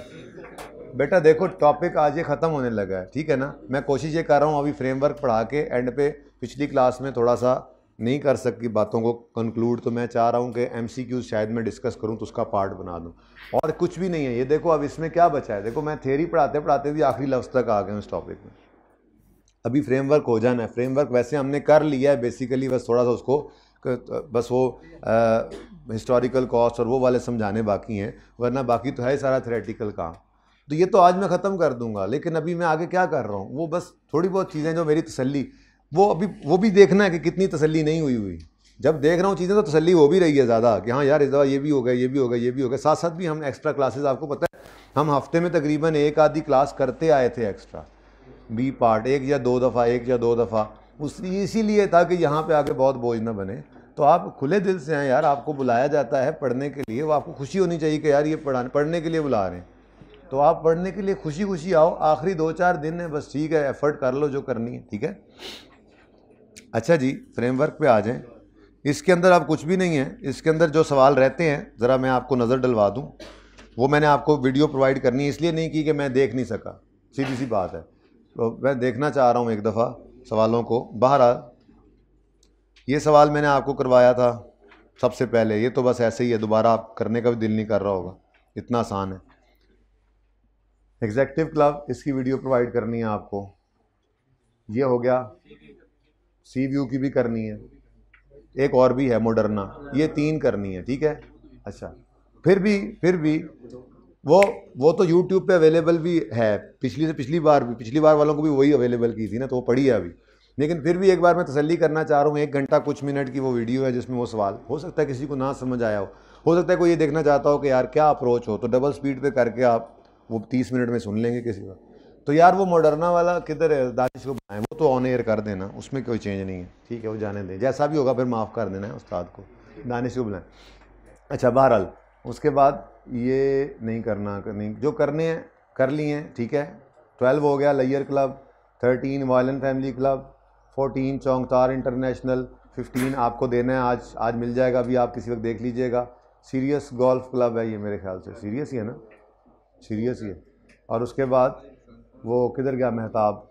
A: बेटा देखो टॉपिक आज ये ख़त्म होने लगा है ठीक है ना मैं कोशिश ये कर रहा हूँ अभी फ्रेमवर्क पढ़ा के एंड पे पिछली क्लास में थोड़ा सा नहीं कर सकती बातों को कंक्लूड तो मैं चाह रहा हूँ कि एम शायद मैं डिस्कस करूँ तो उसका पार्ट बना दूँ और कुछ भी नहीं है ये देखो अब इसमें क्या बचा है देखो मैं थेरी पढ़ाते पढ़ाते भी आखिरी लफ्ज़ तक आ गए उस टॉपिक में अभी फ्रेमवर्क हो जाना है फ्रेमवर्क वैसे हमने कर लिया है बेसिकली बस थोड़ा सा उसको तो बस वो हिस्टोरिकल कॉस्ट और वो वाले समझाने बाकी हैं वरना बाकी तो है सारा थेरेटिकल काम तो ये तो आज मैं ख़त्म कर दूंगा लेकिन अभी मैं आगे क्या कर रहा हूँ वो बस थोड़ी बहुत चीज़ें जो मेरी तसली वो अभी वो भी देखना है कि कितनी तसल्ली नहीं हुई हुई जब देख रहा हूँ चीज़ें तो तसली हो भी रही है ज़्यादा कि हाँ यार इस दवा ये भी हो गया ये भी हो गया ये भी हो गया साथ साथ भी हम एक्स्ट्रा क्लासेस आपको पता है हम हफ्ते में तकरीबन एक आधी क्लास करते आए थे एक्स्ट्रा बी पार्ट एक या दो दफ़ा एक या दो दफ़ा उस इसीलिए था कि यहाँ पर आके बहुत बोझ ना बने तो आप खुले दिल से हैं यार आपको बुलाया जाता है पढ़ने के लिए वो आपको खुशी होनी चाहिए कि यार ये पढ़ाने पढ़ने के लिए बुला रहे हैं तो आप पढ़ने के लिए खुशी खुशी आओ आखिरी दो चार दिन है बस ठीक है एफर्ट कर लो जो करनी है ठीक है अच्छा जी फ्रेमवर्क पे आ जाएं इसके अंदर आप कुछ भी नहीं है इसके अंदर जो सवाल रहते हैं ज़रा मैं आपको नज़र डलवा दूँ वो मैंने आपको वीडियो प्रोवाइड करनी इसलिए नहीं की कि मैं देख नहीं सका सीधी सी बात है तो मैं देखना चाह रहा हूँ एक दफ़ा सवालों को आ ये सवाल मैंने आपको करवाया था सबसे पहले ये तो बस ऐसे ही है दोबारा आप करने का भी दिल नहीं कर रहा होगा इतना आसान है एग्जैक्टिव क्लब इसकी वीडियो प्रोवाइड करनी है आपको ये हो गया सी व्यू की भी करनी है एक और भी है मोडरना ये तीन करनी है ठीक है अच्छा फिर भी फिर भी वो वो तो यूट्यूब पे अवेलेबल भी है पिछली से पिछली बार भी पिछली बार वालों को भी वही अवेलेबल की थी ना तो वो पढ़ी है अभी लेकिन फिर भी एक बार मैं तसली करना चाह रहा हूँ एक घंटा कुछ मिनट की वो वीडियो है जिसमें वो सवाल हो सकता है किसी को ना समझ आया हो हो सकता है कोई ये देखना चाहता हो कि यार क्या अप्रोच हो तो डबल स्पीड पे करके आप वो तीस मिनट में सुन लेंगे किसी का तो यार वो मॉडर्ना वाला किधर है दानिश को बनाए वो तो ऑन एयर कर देना उसमें कोई चेंज नहीं है ठीक है वो जाने दें जैसा भी होगा फिर माफ़ कर देना है उस्ताद को दानिश को बुलाएं अच्छा बहरहाल उसके बाद ये नहीं करना नहीं जो करने हैं कर लिए हैं ठीक है ट्वेल्व हो गया लयर क्लब थर्टीन वायलन फैमिली क्लब फोर्टीन चौंकतार इंटरनेशनल फिफ्टीन आपको देना है आज आज मिल जाएगा अभी आप किसी वक्त देख लीजिएगा सीरियस गोल्फ क्लब है ये मेरे ख्याल से सीरियस ही है ना सीरियस ही है और उसके बाद वो किधर गया महताब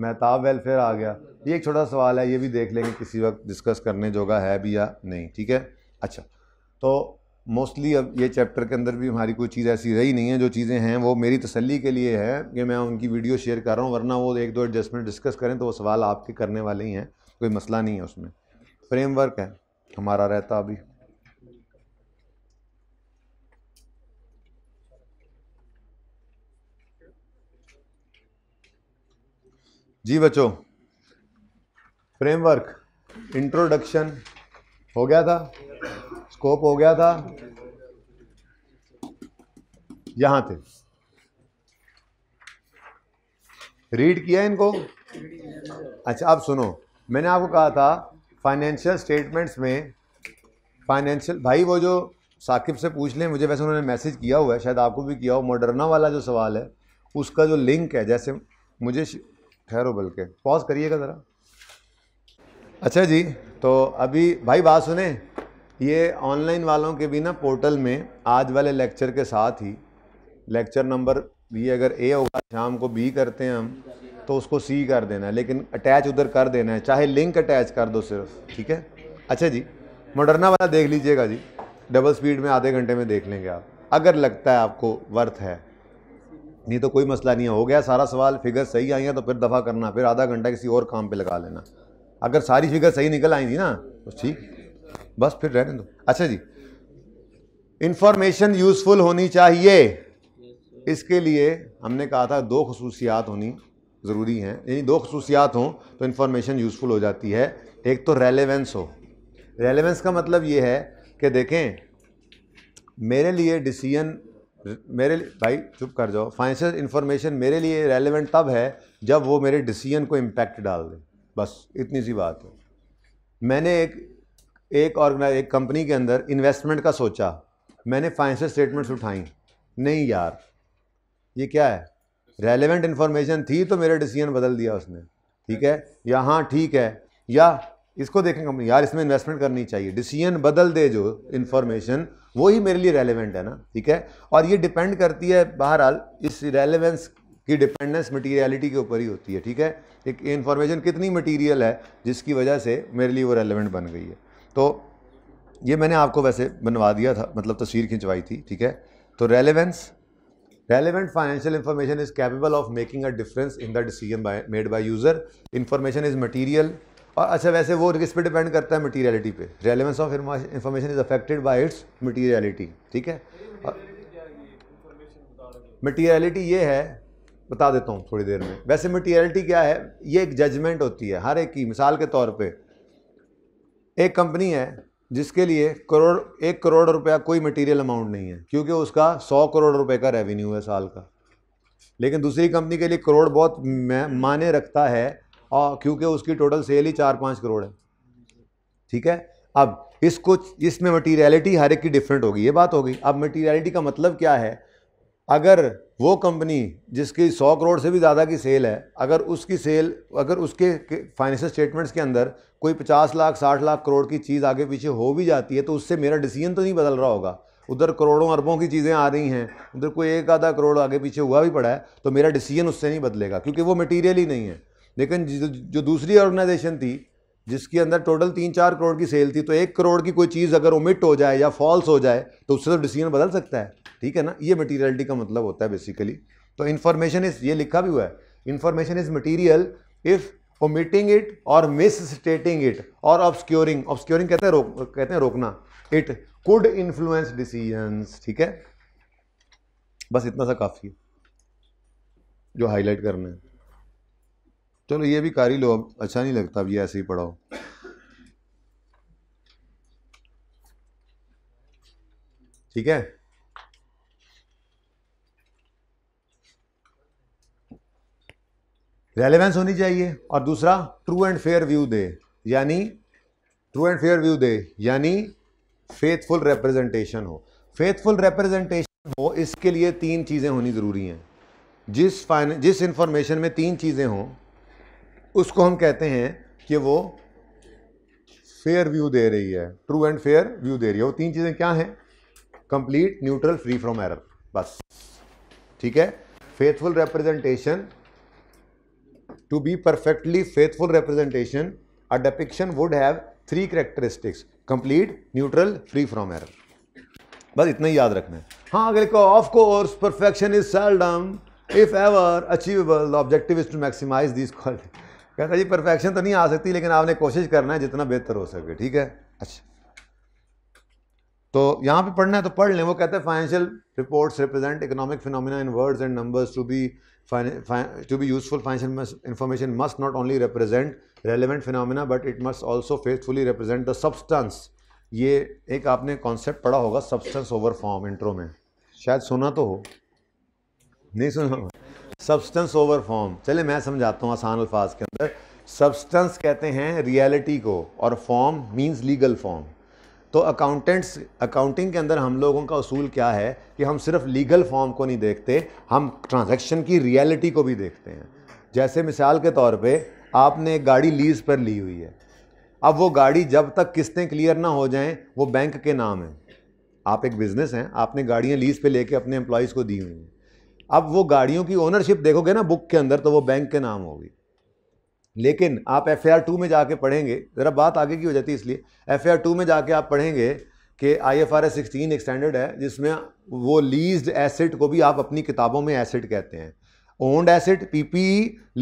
A: महताब वेलफेयर आ गया ये एक छोटा सवाल है ये भी देख लेंगे किसी वक्त डिस्कस करने जोगा है भी या नहीं ठीक है अच्छा तो मोस्टली अब ये चैप्टर के अंदर भी हमारी कोई चीज़ ऐसी रही नहीं है जो चीज़ें हैं वो मेरी तसल्ली के लिए है कि मैं उनकी वीडियो शेयर कर रहा हूँ वरना वो एक दो एडजस्टमेंट डिस्कस करें तो वो सवाल आपके करने वाले ही हैं कोई मसला नहीं है उसमें फ्रेमवर्क है हमारा रहता अभी जी बच्चों फ्रेमवर्क इंट्रोडक्शन हो गया था स्कोप हो गया था यहां थे रीड किया इनको अच्छा आप सुनो मैंने आपको कहा था फाइनेंशियल स्टेटमेंट्स में फाइनेंशियल भाई वो जो साकिब से पूछ लें मुझे वैसे उन्होंने मैसेज किया हुआ है शायद आपको भी किया हो मॉडर्ना वाला जो सवाल है उसका जो लिंक है जैसे मुझे ठहरो बल्कि पॉज करिएगा ज़रा अच्छा जी तो अभी भाई बात सुने ये ऑनलाइन वालों के भी ना पोर्टल में आज वाले लेक्चर के साथ ही लेक्चर नंबर भी अगर ए होगा शाम को बी करते हैं हम तो उसको सी कर देना है लेकिन अटैच उधर कर देना है चाहे लिंक अटैच कर दो सिर्फ ठीक है अच्छा जी मोडरना वाला देख लीजिएगा जी डबल स्पीड में आधे घंटे में देख लेंगे आप अगर लगता है आपको वर्थ है नहीं तो कोई मसला नहीं है हो गया सारा सवाल फिगर सही आई है तो फिर दफ़ा करना फिर आधा घंटा किसी और काम पे लगा लेना अगर सारी फिगर सही निकल आई थी ना तो ठीक बस फिर रहने दो अच्छा जी इंफॉर्मेशन यूज़फुल होनी चाहिए इसके लिए हमने कहा था दो खसूसियात होनी ज़रूरी हैं यानी दो खसूसियात हों तो इन्फॉर्मेशन यूज़फुल हो जाती है एक तो रेलेवेंस हो रेलिवेंस का मतलब ये है कि देखें मेरे लिए डिसीजन मेरे भाई चुप कर जाओ फाइनेंशियल इन्फॉर्मेशन मेरे लिए रेलिवेंट तब है जब वो मेरे डिसीजन को इम्पैक्ट डाल दे बस इतनी सी बात है मैंने एक एक ऑर्गेनाइज एक कंपनी के अंदर इन्वेस्टमेंट का सोचा मैंने फाइनेंशियल स्टेटमेंट्स उठाई नहीं यार ये क्या है रेलिवेंट इन्फॉर्मेशन थी तो मेरा डिसीजन बदल दिया उसने ठीक है या हाँ ठीक है या इसको देखें कंपनी यार इसमें इन्वेस्टमेंट करनी चाहिए डिसीजन बदल दे जो इन्फॉर्मेशन वो ही मेरे लिए रेलिवेंट है ना ठीक है और ये डिपेंड करती है बहरहाल इस रेलिवेंस की डिपेंडेंस मटीरियलिटी के ऊपर ही होती है ठीक है एक इन्फॉर्मेशन कितनी मटीरियल है जिसकी वजह से मेरे लिए वो रेलिवेंट बन गई है तो ये मैंने आपको वैसे बनवा दिया था मतलब तस्वीर खिंचवाई थी ठीक है तो relevance relevant financial information is capable of making a difference in the decision by made by user information is material और अच्छा वैसे वो किस पे डिपेंड करता है मटीरियलिटी पे relevance of information is affected by its materiality ठीक है मटीरियलिटी ये है बता देता हूँ थोड़ी देर में वैसे मटीरियलिटी क्या है ये एक जजमेंट होती है हर एक की मिसाल के तौर पे एक कंपनी है जिसके लिए करोड़ एक करोड़ रुपया कोई मटेरियल अमाउंट नहीं है क्योंकि उसका सौ करोड़ रुपए का रेवेन्यू है साल का लेकिन दूसरी कंपनी के लिए करोड़ बहुत माने रखता है और हाँ, क्योंकि उसकी टोटल सेल ही चार पाँच करोड़ है ठीक है अब इसको इसमें मटीरियलिटी हर एक की डिफरेंट होगी ये बात होगी अब मटीरियलिटी का मतलब क्या है अगर वो कंपनी जिसकी सौ करोड़ से भी ज़्यादा की सेल है अगर उसकी सेल अगर उसके फाइनेंशियल स्टेटमेंट्स के अंदर कोई पचास लाख साठ लाख करोड़ की चीज़ आगे पीछे हो भी जाती है तो उससे मेरा डिसीजन तो नहीं बदल रहा होगा उधर करोड़ों अरबों की चीज़ें आ रही हैं उधर कोई एक आधा करोड़ आगे पीछे हुआ भी पड़ा है तो मेरा डिसीजन उससे नहीं बदलेगा क्योंकि वो मटीरियल ही नहीं है लेकिन जो दूसरी ऑर्गेनाइजेशन थी जिसके अंदर टोटल तीन चार करोड़ की सेल थी तो एक करोड़ की कोई चीज़ अगर ओमिट हो जाए या फॉल्स हो जाए तो उससे तो डिसीजन बदल सकता है ठीक है ना ये मटीरियलिटी का मतलब होता है बेसिकली तो इन्फॉर्मेशन इज ये लिखा भी हुआ है information is material if omitting it और मिस स्टेटिंग इट और ऑब्सक्योरिंग ऑब्सक्योरिंग कहते हैं रोक कहते हैं रोकना इट कुड इन्फ्लुएंस डिसीजंस ठीक है बस इतना सा काफ़ी है जो हाईलाइट करना है चलो ये भी कारी लो अब अच्छा नहीं लगता अब ये ऐसे ही पढ़ाओ ठीक है रेलेवेंस होनी चाहिए और दूसरा ट्रू एंड फेयर व्यू दे यानी ट्रू एंड फेयर व्यू दे यानी फेथफुल रिप्रेजेंटेशन हो फेथफुल रिप्रेजेंटेशन हो इसके लिए तीन चीज़ें होनी ज़रूरी हैं जिस फाइन जिस इंफॉर्मेशन में तीन चीज़ें हों उसको हम कहते हैं कि वो फेयर व्यू दे रही है ट्रू एंड फेयर व्यू दे रही है वो तीन चीज़ें क्या हैं complete neutral free from error बस ठीक है faithful representation to be perfectly faithful representation a depiction would have three characteristics complete neutral free from error बस इतना ही याद रखना है हाँ अगर को of course perfection is seldom if ever achievable objective is to maximize this quality कहता जी परफेक्शन तो नहीं आ सकती लेकिन आपने कोशिश करना है जितना बेहतर हो सके ठीक है अच्छा तो यहाँ पे पढ़ना है तो पढ़ लें वो कहते हैं financial reports represent economic phenomena in words and numbers to be to be useful financial information must not only represent relevant phenomena but it must also faithfully represent the substance ये एक आपने कॉन्सेप्ट पढ़ा होगा substance over form intro में शायद सुना तो हो नहीं सुना सब्सटेंस ओवर फॉर्म चले मैं समझाता हूँ आसान अल्फाज के अंदर सब्सटेंस कहते हैं रियलिटी को और फॉर्म मींस लीगल फॉर्म तो अकाउंटेंट्स अकाउंटिंग के अंदर हम लोगों का असूल क्या है कि हम सिर्फ लीगल फॉर्म को नहीं देखते हम ट्रांजेक्शन की रियलिटी को भी देखते हैं जैसे मिसाल के तौर पर आपने एक गाड़ी लीज पर ली हुई है अब वो गाड़ी जब तक किस्तें क्लियर ना हो जाएं वो बैंक के नाम है आप एक बिज़नेस हैं आपने गाड़ियाँ लीज़ पे लेके अपने एम्प्लॉज़ को दी हुई हैं अब वो गाड़ियों की ओनरशिप देखोगे ना बुक के अंदर तो वो बैंक के नाम होगी लेकिन आप एफ आई आर टू में जाके पढ़ेंगे ज़रा बात आगे की हो जाती है इसलिए एफ आई आर टू में जाके आप पढ़ेंगे कि I F R S sixteen एक स्टैंडर्ड है जिसमें वो लीज एसेट को भी आप अपनी किताबों में एसेट कहते हैं owned asset P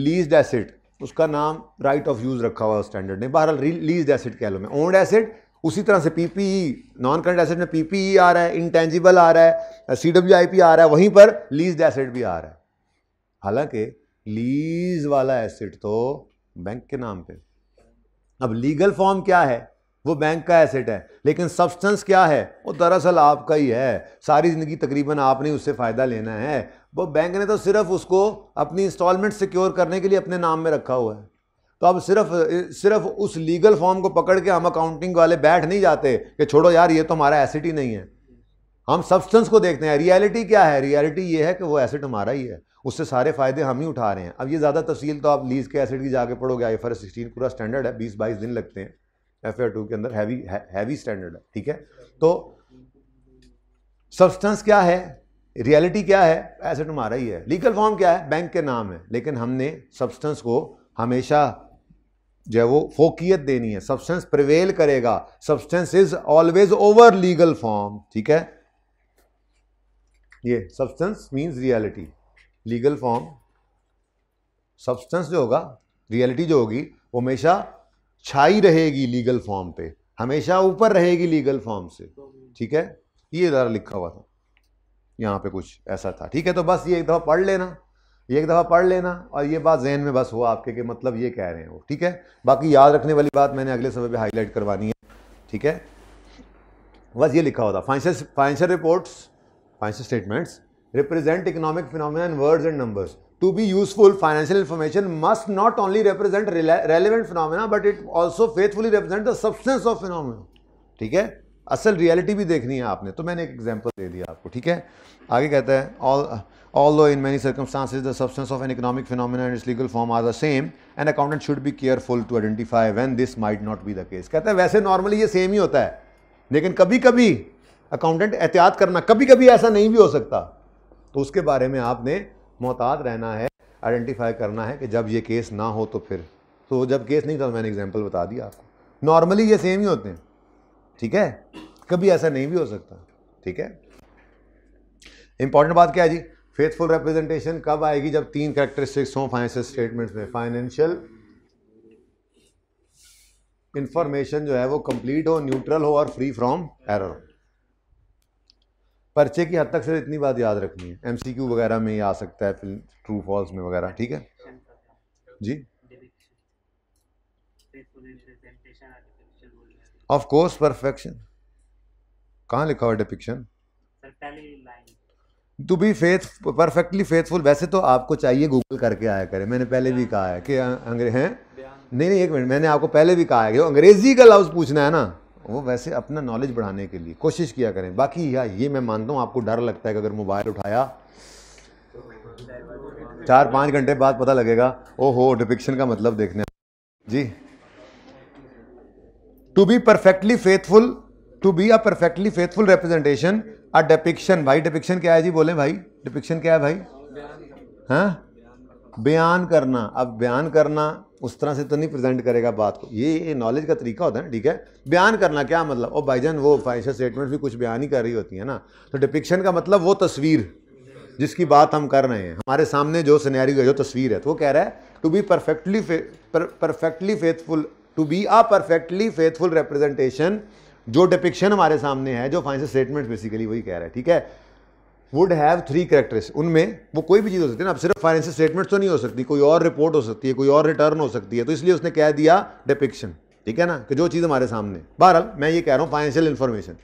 A: lease asset उसका नाम राइट ऑफ यूज़ रखा हुआ स्टैंडर्ड ने बहरहाल लीज एसेट कह लो मैं ओन्ड एसेट उसी तरह से पीपीई नॉन करंट एसेट में पीपीई e आ रहा है इंटेंजिबल आ रहा है सी डब्ल्यू आई पी आ रहा है वहीं पर लीज एसेट भी आ रहा है हालांकि लीज वाला एसेट तो बैंक के नाम पे अब लीगल फॉर्म क्या है वो बैंक का एसेट है लेकिन सब्सटेंस क्या है वो दरअसल आपका ही है सारी ज़िंदगी तकरीबन आपने उससे फ़ायदा लेना है वो बैंक ने तो सिर्फ उसको अपनी इंस्टॉलमेंट सिक्योर करने के लिए अपने नाम में रखा हुआ है तो अब सिर्फ सिर्फ उस लीगल फॉर्म को पकड़ के हम अकाउंटिंग वाले बैठ नहीं जाते कि छोड़ो यार ये तो हमारा एसिड ही नहीं है हम सब्सटेंस को देखते हैं रियलिटी क्या है रियलिटी ये है कि वो एसिड हमारा ही है उससे सारे फ़ायदे हम ही उठा रहे हैं अब ये ज़्यादा तफसील तो आप लीज़ के एसिड की जाके पढ़ोगे आई एफ सिक्सटीन पूरा स्टैंडर्ड है बीस बाईस दिन लगते हैं एफ आर टू के अंदर हैवी हैवी स्टैंडर्ड है ठीक है तो सब्सटेंस क्या है रियलिटी क्या है एसेट हमारा ही है लीगल फॉर्म क्या है बैंक के नाम है लेकिन हमने सब्सटेंस को हमेशा जो है वो फोकियत देनी है सब्सटेंस प्रिवेल करेगा substance is always over legal form ठीक है ये substance means reality legal form substance जो होगा रियलिटी जो होगी वो हमेशा छाई रहेगी लीगल फॉर्म पे हमेशा ऊपर रहेगी लीगल फॉर्म से ठीक है ये ज़रा लिखा हुआ था यहाँ पे कुछ ऐसा था ठीक है तो बस ये एक दफ़ा पढ़ लेना एक दफ़ा पढ़ लेना और ये बात जहन में बस हो आपके के मतलब ये कह रहे हैं वो ठीक है बाकी याद रखने वाली बात मैंने अगले समय पर हाईलाइट करवानी है ठीक है बस ये लिखा होता financial financial reports financial statements represent economic phenomena in words and numbers to be useful financial information must not only represent relevant phenomena but it also faithfully represent the substance of phenomena ठीक है असल reality भी देखनी है आपने तो मैंने एक एग्जाम्पल दे दिया आपको ठीक है आगे कहता है all all though in many circumstances the substance of an economic phenomena and its legal form are the same and accountant should be careful to identify when this might not be the case कहता है वैसे normally ये same ही होता है लेकिन कभी कभी accountant एहतियात करना कभी कभी ऐसा नहीं भी हो सकता तो उसके बारे में आपने मोहतात रहना है आइडेंटिफाई करना है कि जब ये केस ना हो तो फिर तो जब केस नहीं था तो मैंने एग्जाम्पल बता दिया आपको नॉर्मली ये सेम ही होते हैं ठीक है कभी ऐसा नहीं भी हो सकता ठीक है इंपॉर्टेंट बात क्या है जी फेथफुल रिप्रेजेंटेशन कब आएगी जब तीन करेक्टरिस्टिक्स हों फाइनेंशियल स्टेटमेंट्स में फाइनेंशियल इंफॉर्मेशन जो है वो कंप्लीट हो न्यूट्रल हो और फ्री फ्रॉम एरर पर्चे की हद तक सिर्फ इतनी बात याद रखनी है एमसीक्यू वगैरह में ही आ सकता है ट्रू फॉल्स में वगैरह ठीक है जी ऑफ कोर्स परफेक्शन कहाँ लिखा हुआ depiction to be faith perfectly faithful वैसे तो आपको चाहिए गूगल करके आया करें मैंने पहले भी कहा है कि अं-, अंग्रेज हैं नहीं नहीं एक मिनट मैंने आपको पहले भी कहा है कि अंग्रेजी का लफ्ज़ पूछना है ना वो वैसे अपना नॉलेज बढ़ाने के लिए कोशिश किया करें बाकी या ये मैं मानता हूँ आपको डर लगता है कि अगर मोबाइल उठाया चार पाँच घंटे बाद पता लगेगा ओ हो डिपिक्शन का मतलब देखने जी to be perfectly faithful to be a perfectly faithful representation a depiction भाई डिपिक्शन क्या है जी बोले भाई डिपिक्शन क्या है भाई हाँ बयान करना अब बयान करना उस तरह से तो नहीं प्रेजेंट करेगा बात को ये नॉलेज का तरीका होता है ना ठीक है बयान करना क्या मतलब और भाईजान वो फाइनेंशियल स्टेटमेंट भी कुछ बयान ही कर रही होती है ना तो डिपिक्शन का मतलब वो तस्वीर जिसकी बात हम कर रहे हैं हमारे सामने जो सिनेरियो है जो तस्वीर है तो वो कह रहा है to be perfectly perfectly faithful to be a perfectly faithful representation जो डिपिक्शन हमारे सामने है जो फाइनेंशियल स्टेटमेंट बेसिकली वही कह रहा है ठीक है वुड हैव थ्री करेक्टर्स उनमें वो कोई भी चीज़ हो सकती है ना अब सिर्फ फाइनेंशियल स्टेटमेंट तो नहीं हो सकती कोई और रिपोर्ट हो सकती है कोई और रिटर्न हो सकती है तो इसलिए उसने कह दिया डिपिक्शन ठीक है ना कि जो चीज़ हमारे सामने बहरहाल मैं ये कह रहा हूँ फाइनेंशियल इन्फॉर्मेशन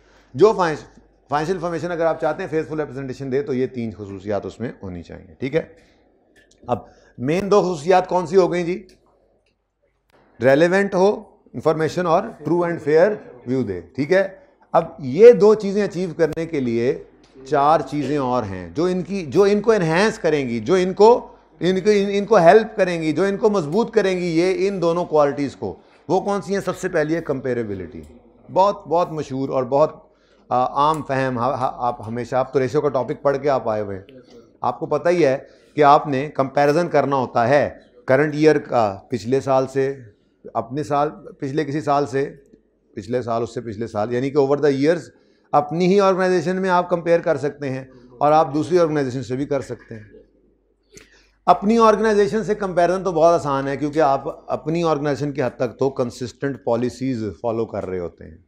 A: जो फाइनेंशियल इन्फॉर्मेशन अगर आप चाहते हैं फेसफुल रिप्रेजेंटेशन दे तो ये तीन खसूसियात उसमें होनी चाहिए ठीक है अब मेन दो खसूसियात कौन सी हो गई जी रेलिवेंट हो इंफॉर्मेशन और ट्रू एंड फेयर व्यू दे ठीक है अब ये दो चीज़ें अचीव करने के लिए चार चीज़ें और हैं जो इनकी जो इनको इन्हेंस करेंगी जो इनको इनको इन, इनको हेल्प करेंगी जो इनको मजबूत करेंगी ये इन दोनों क्वालिटीज़ को वो कौन सी हैं सबसे पहली है कंपेरेबिलिटी बहुत बहुत मशहूर और बहुत आ, आम फहम हा, हा, आप हमेशा आप तो रेशो का टॉपिक पढ़ के आप आए हुए हैं आपको पता ही है कि आपने कंपेरिजन करना होता है करंट ईयर का पिछले साल से अपने साल पिछले किसी साल से पिछले साल उससे पिछले साल यानी कि ओवर द ईयर्स अपनी ही ऑर्गेनाइजेशन में आप कंपेयर कर सकते हैं और आप दूसरी ऑर्गेनाइजेशन से भी कर सकते हैं अपनी ऑर्गेनाइजेशन से कंपैरिजन तो बहुत आसान है क्योंकि आप अपनी ऑर्गेनाइजेशन की हद तक तो कंसिस्टेंट पॉलिसीज़ फॉलो कर रहे होते हैं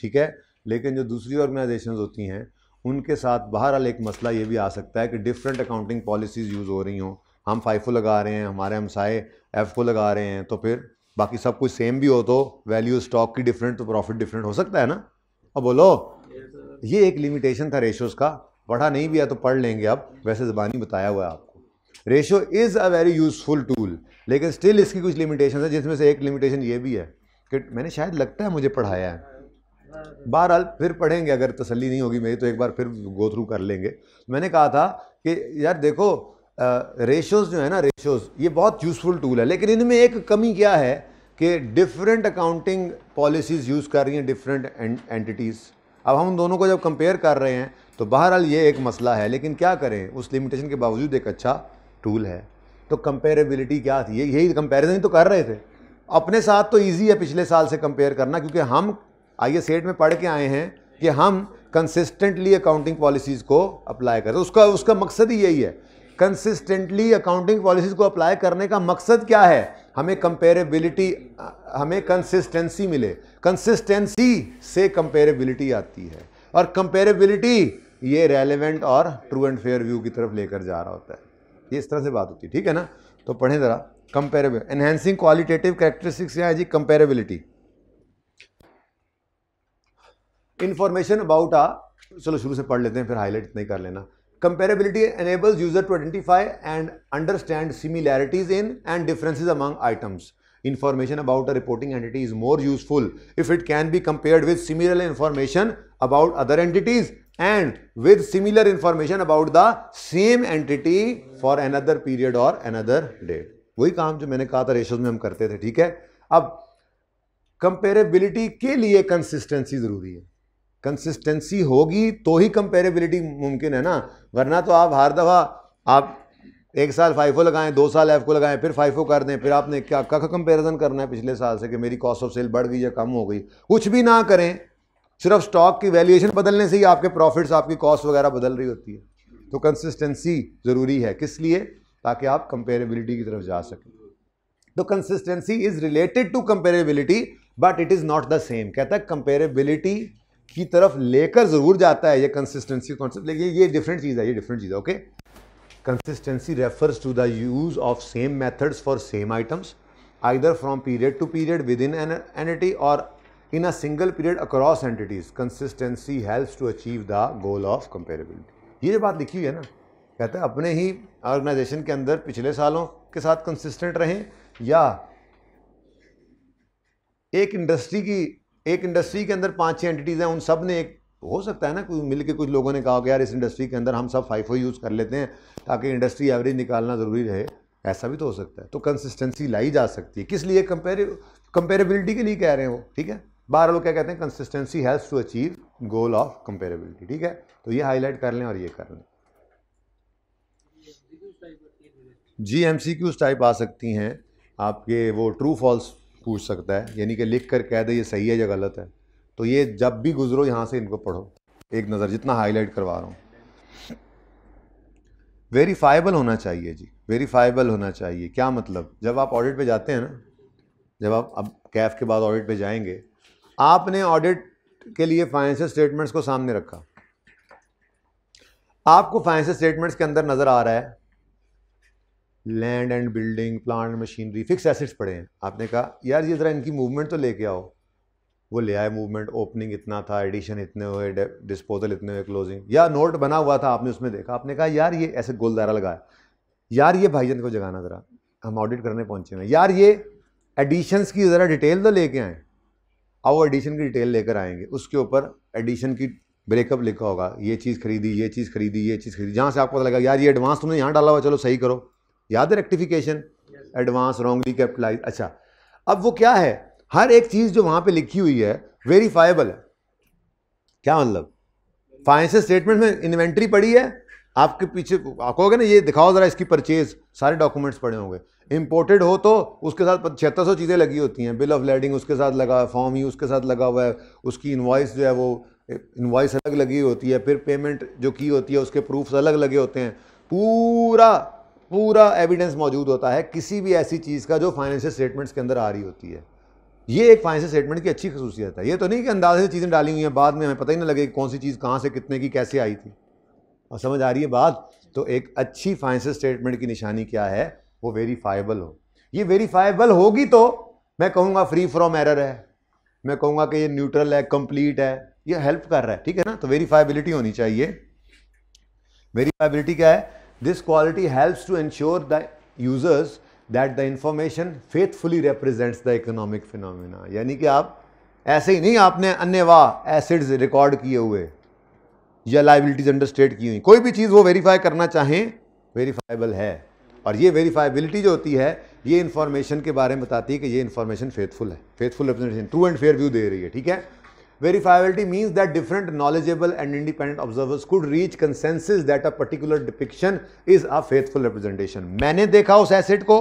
A: ठीक है लेकिन जो दूसरी ऑर्गेनाइजेशन होती हैं उनके साथ बहरहाल एक मसला ये भी आ सकता है कि डिफरेंट अकाउंटिंग पॉलिसीज़ यूज़ हो रही हों हम फाइफो लगा रहे हैं हमारे हमसाए एफ को लगा रहे हैं तो फिर बाकी सब कुछ सेम भी हो तो वैल्यू स्टॉक की डिफरेंट तो प्रॉफिट डिफरेंट हो सकता है ना अब बोलो ये एक लिमिटेशन था रेशोज़ का पढ़ा नहीं भी है तो पढ़ लेंगे अब वैसे ज़बानी बताया हुआ है आपको ratio is a very useful tool लेकिन स्टिल इसकी कुछ लिमिटेशन है जिसमें से एक लिमिटेशन ये भी है कि मैंने शायद लगता है मुझे पढ़ाया है बहरहाल फिर पढ़ेंगे अगर तसल्ली नहीं होगी मेरी तो एक बार फिर गो थ्रू कर लेंगे मैंने कहा था कि यार देखो रेशोज़ जो है ना रेशोज़ ये बहुत यूज़फुल टूल है लेकिन इनमें एक कमी क्या है कि डिफरेंट अकाउंटिंग पॉलिसीज़ यूज़ कर रही हैं डिफरेंट एंटिटीज़ अब हम दोनों को जब कंपेयर कर रहे हैं तो बहरहाल ये एक मसला है लेकिन क्या करें उस लिमिटेशन के बावजूद एक अच्छा टूल है तो कंपेरेबिलिटी क्या थी यही कंपेरिजन तो कर रहे थे अपने साथ तो ईजी है पिछले साल से कंपेयर करना क्योंकि हम आई एस में पढ़ के आए हैं कि हम कंसिस्टेंटली अकाउंटिंग पॉलिसीज़ को अप्लाई करें उसका उसका मकसद ही यही है कंसिस्टेंटली अकाउंटिंग पॉलिसीज को अप्लाई करने का मकसद क्या है हमें कंपेरेबिलिटी हमें कंसिस्टेंसी मिले कंसिस्टेंसी से कंपेरेबिलिटी आती है और कंपेरेबिलिटी ये रेलिवेंट और ट्रू एंड फेयर व्यू की तरफ लेकर जा रहा होता है ये इस तरह से बात होती है ठीक है ना तो पढ़ें ज़रा कंपेरेबल एनहेंसिंग क्वालिटेटिव कैरेक्टरिस्टिक्स क्या है जी कंपेरेबिलिटी इंफॉर्मेशन अबाउट आ चलो शुरू से पढ़ लेते हैं फिर हाईलाइट नहीं कर लेना Comparability enables user to identify and understand similarities in and differences among items. Information about a reporting entity is more useful if it can be compared with similar information about other entities and with similar information about the same entity for another period or another date. वही काम जो मैंने कहा था ratios में हम करते थे ठीक है अब कंपेरेबिलिटी के लिए कंसिस्टेंसी ज़रूरी है कंसिस्टेंसी होगी तो ही कंपेरेबिलिटी मुमकिन है ना वरना तो आप हर दफ़ा आप एक साल फाइफो लगाएं दो साल एफ को लगाएं फिर फाइफो कर दें फिर आपने क्या कख कंपेरिजन करना है पिछले साल से कि मेरी कॉस्ट ऑफ सेल बढ़ गई या कम हो गई कुछ भी ना करें सिर्फ स्टॉक की वैल्यूएशन बदलने से ही आपके प्रॉफिट्स आपकी कॉस्ट वगैरह बदल रही होती है तो कंसिस्टेंसी ज़रूरी है किस लिए ताकि आप कंपेरेबिलिटी की तरफ जा सकें तो consistency is related to comparability but it is not the same कहता है कंपेरेबिलिटी की तरफ लेकर ज़रूर जाता है ये कंसिस्टेंसी कॉन्सेप्ट लेकिन ये डिफरेंट चीज़ है ये डिफरेंट चीज़ है okay consistency refers to the use of same methods for same items either from period to period within entity or in a single period across entities consistency helps to achieve the goal of comparability ये जो बात लिखी हुई है ना कहते हैं अपने ही ऑर्गेनाइजेशन के अंदर पिछले सालों के साथ कंसिस्टेंट रहें या एक इंडस्ट्री की एक इंडस्ट्री के अंदर पाँच छः एंटिटीज़ हैं उन सब ने एक हो सकता है ना कोई मिलके कुछ लोगों ने कहा कि यार इस इंडस्ट्री के अंदर हम सब फाइफो यूज़ कर लेते हैं ताकि इंडस्ट्री एवरेज निकालना ज़रूरी रहे ऐसा भी तो हो सकता है तो कंसिस्टेंसी लाई जा सकती है किस लिए कंपेरे कंपेरेबिलिटी के लिए कह रहे हैं वो ठीक है बारह लोग क्या कहते हैं consistency helps to achieve goal of comparability ठीक है तो ये हाईलाइट कर लें और ये कर लें G M C Qs type आ सकती हैं आपके वो ट्रू फॉल्स पूछ सकता है यानी कि लिख कर कह दे ये सही है या गलत है तो ये जब भी गुजरो यहाँ से इनको पढ़ो एक नज़र जितना हाईलाइट करवा रहा हूँ वेरीफाइबल होना चाहिए जी वेरीफाइबल होना चाहिए क्या मतलब जब आप ऑडिट पे जाते हैं ना जब आप अब कैफ के बाद ऑडिट पे जाएंगे आपने ऑडिट के लिए फाइनेंशियल स्टेटमेंट्स को सामने रखा आपको फाइनेंशियल स्टेटमेंट्स के अंदर नज़र आ रहा है land and building plant machinery fix assets पड़े हैं आपने कहा यार ये ज़रा इनकी मूवमेंट तो लेके आओ वो ले आए मूवमेंट ओपनिंग इतना था एडिशन इतने हुए डिस्पोजल इतने हुए क्लोजिंग या नोट बना हुआ था आपने उसमें देखा आपने कहा यार ये ऐसे गोलदारा लगाया यार ये भाईजन को जगाना ज़रा हम ऑडिट करने पहुँचे हैं यार ये एडिशंस की ज़रा डिटेल तो लेके आएँ आओ एडिशन की डिटेल लेकर आएंगे उसके ऊपर एडिशन की ब्रेकअप लिखा होगा ये चीज़ खरीदी ये चीज़ खरीदी ये चीज़ खरीदी जहाँ से आपको पता लगा यार ये एडवांस तुमने यहाँ डाला हुआ चलो सही करो याद है रेक्टिफिकेशन एडवांस रॉन्गली कैपिटलाइज अच्छा अब वो क्या है हर एक चीज़ जो वहाँ पे लिखी हुई है वेरीफाइबल है क्या मतलब फाइनेंशियल स्टेटमेंट में इन्वेंट्री पड़ी है आपके पीछे आपको होगा ना ये दिखाओ ज़रा इसकी परचेज सारे डॉक्यूमेंट्स पड़े होंगे इम्पोर्टेड हो तो उसके साथ छिहत्तर सौ चीज़ें लगी होती हैं बिल ऑफ लेडिंग उसके साथ लगा हुआ फॉर्म ही उसके साथ लगा हुआ है उसकी इन्वाइस जो है वो इन्वाइस अलग लगी होती है फिर पेमेंट जो की होती है उसके प्रूफ्स अलग लगे होते हैं पूरा पूरा एविडेंस मौजूद होता है किसी भी ऐसी चीज़ का जो फाइनेंशियल स्टेटमेंट्स के अंदर आ रही होती है ये एक फाइनेंशियल स्टेटमेंट की अच्छी खसूसियत है ये तो नहीं कि अंदाजे से चीज़ें डाली हुई हैं बाद में हमें पता ही ना लगे कौन सी चीज़ कहाँ से कितने की कैसे आई थी और समझ आ रही है बात तो एक अच्छी फाइनेंशियल स्टेटमेंट की निशानी क्या है वो वेरीफाइबल हो ये वेरीफाइबल होगी तो मैं कहूँगा फ्री फ्रॉम एरर है मैं कहूँगा कि ये न्यूट्रल है कंप्लीट है ये हेल्प कर रहा है ठीक है ना तो वेरीफाइबिलिटी होनी चाहिए वेरीफाइबिलिटी क्या है This quality helps to ensure that users that the information faithfully represents the economic phenomena. यानी कि आप ऐसे ही नहीं आपने अन्य वाह एसिड्स रिकॉर्ड किए हुए या लाइबिलिटीज अंडरस्टेट की हुई कोई भी चीज़ वो वेरीफाई करना चाहें वेरीफाइबल है और ये वेरीफाइबिलिटी जो होती है ये इन्फॉर्मेशन के बारे में बताती है कि ये इन्फॉर्मेशन फेथफुल है faithful representation true and fair view दे रही है ठीक है verifiability means that different knowledgeable and independent observers could reach consensus that a particular depiction is a faithful representation मैंने देखा उस एसिड को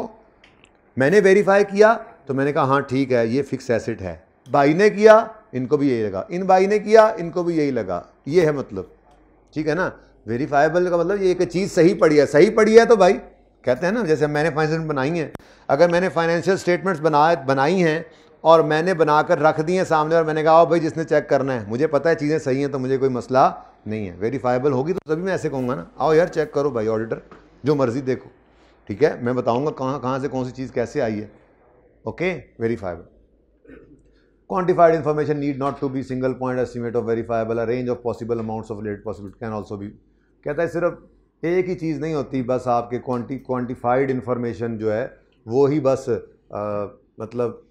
A: मैंने वेरीफाई किया तो मैंने कहा हाँ ठीक है ये फिक्स एसिड है भाई ने किया इनको भी यही लगा इन भाई ने किया इनको भी यही लगा ये है मतलब ठीक है ना वेरीफाइबल का मतलब ये एक चीज़ सही पड़ी है सही पड़ी है तो भाई कहते हैं ना जैसे मैंने फाइनेंशियल बनाई है अगर मैंने फाइनेंशियल स्टेटमेंट्स बनाए बनाई हैं और मैंने बनाकर रख दिए सामने और मैंने कहा आओ भाई जिसने चेक करना है मुझे पता है चीज़ें सही हैं तो मुझे कोई मसला नहीं है वेरीफाइबल होगी तो तभी मैं ऐसे कहूँगा ना आओ यार चेक करो भाई ऑडिटर जो मर्ज़ी देखो ठीक है मैं बताऊँगा कहाँ कहाँ से कौन सी चीज़ कैसे आई है okay verifiable quantified information need not to be single point estimate of verifiable a range of possible amounts of let possible can also भी कहता है सिर्फ एक ही चीज़ नहीं होती बस आपके क्वान्टी क्वान्टिफाइड इन्फॉर्मेशन जो है वो ही बस आ, मतलब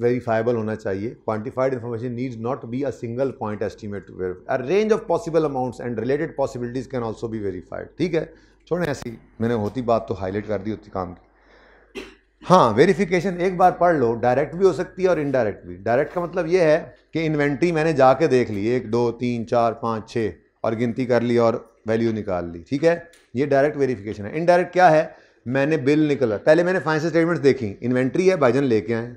A: वेरीफाइबल होना चाहिए quantified information needs not be a single point estimate a range of possible amounts and related possibilities can also भी वेरीफाइड ठीक है छोड़ें ऐसी मैंने होती बात तो हाईलाइट कर दी होती काम की हाँ वेरीफिकेशन एक बार पढ़ लो डायरेक्ट भी हो सकती है और इनडायरेक्ट भी डायरेक्ट का मतलब ये है कि इन्वेंट्री मैंने जाके देख ली एक दो तीन चार पाँच छः और गिनती कर ली और वैल्यू निकाल ली ठीक है ये डायरेक्ट वेरीफिकेशन है इनडायरेक्ट क्या है मैंने बिल निकला पहले मैंने फाइनेंशियल स्टेटमेंट्स देखी इन्वेंट्री है भाईजन लेके आए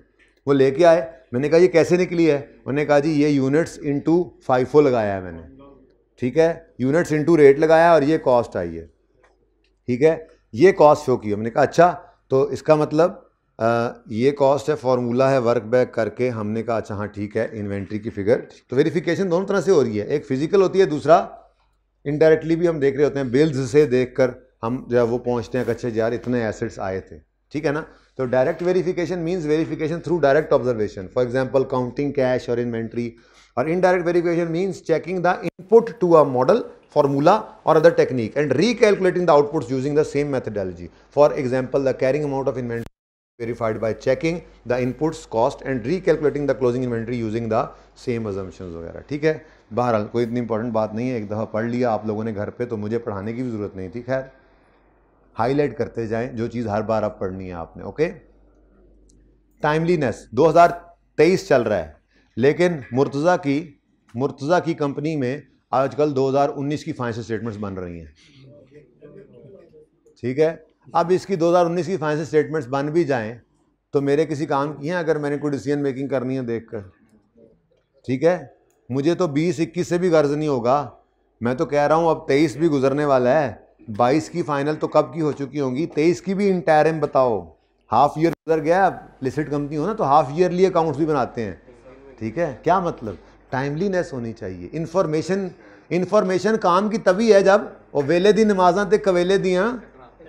A: वो लेके आए मैंने कहा ये कैसे निकली है उन्होंने कहा जी ये यूनिट्स इंटू फाइफो लगाया है मैंने ठीक है यूनिट्स इंटू रेट लगाया और ये कॉस्ट आई है ठीक है ये कॉस्ट शो की मैंने कहा अच्छा तो इसका मतलब आ, ये कॉस्ट है फॉर्मूला है वर्क बैक करके हमने कहा अच्छा हाँ ठीक है इन्वेंट्री की फिगर तो वेरीफिकेशन दोनों तरह से हो रही है एक फिजिकल होती है दूसरा इनडायरेक्टली भी हम देख रहे होते हैं बिल्स से देख कर हम जो है वो पहुँचते हैं कच्चे अच्छे यार इतने एसेट्स आए थे ठीक है ना तो direct verification means verification through direct observation for example counting cash or inventory or indirect verification means checking the input to a model formula or other technique and recalculating the output using the same methodology for example the carrying amount of inventory verified by checking the inputs cost and re recalculating the closing inventory using the same assumption वगैरह ठीक है बहरहाल कोई इतनी important बात नहीं है एक दफा पढ़ लिया आप लोगों ने घर पर तो मुझे पढ़ाने की भी जरूरत नहीं थी खैर हाईलाइट करते जाएं जो चीज़ हर बार अब पढ़नी है आपने ओके टाइमलीनेस 2023 चल रहा है लेकिन मुर्तज़ा की मुर्तज़ा की कंपनी में आजकल 2019 की फाइनेंशियल स्टेटमेंट्स बन रही हैं ठीक है अब इसकी 2019 की फाइनेंशियल स्टेटमेंट्स बन भी जाएं तो मेरे किसी काम की हैं अगर मैंने कोई डिसीजन मेकिंग करनी है देख कर ठीक है मुझे तो बीस इक्कीस से भी गर्ज नहीं होगा मैं तो कह रहा हूँ अब तेईस भी गुजरने वाला है बाईस की फाइनल तो कब की हो चुकी होंगी तेईस की भी इंटायरम बताओ हाफ ईयर उधर गया लिस्टेड कंपनी हो ना तो हाफ ईयरली अकाउंट्स भी बनाते हैं ठीक है क्या मतलब टाइमलीनेस होनी चाहिए इन्फॉर्मेशन इन्फॉर्मेशन काम की तभी है जब वो वेले दी नमाजा थे कवेले दिया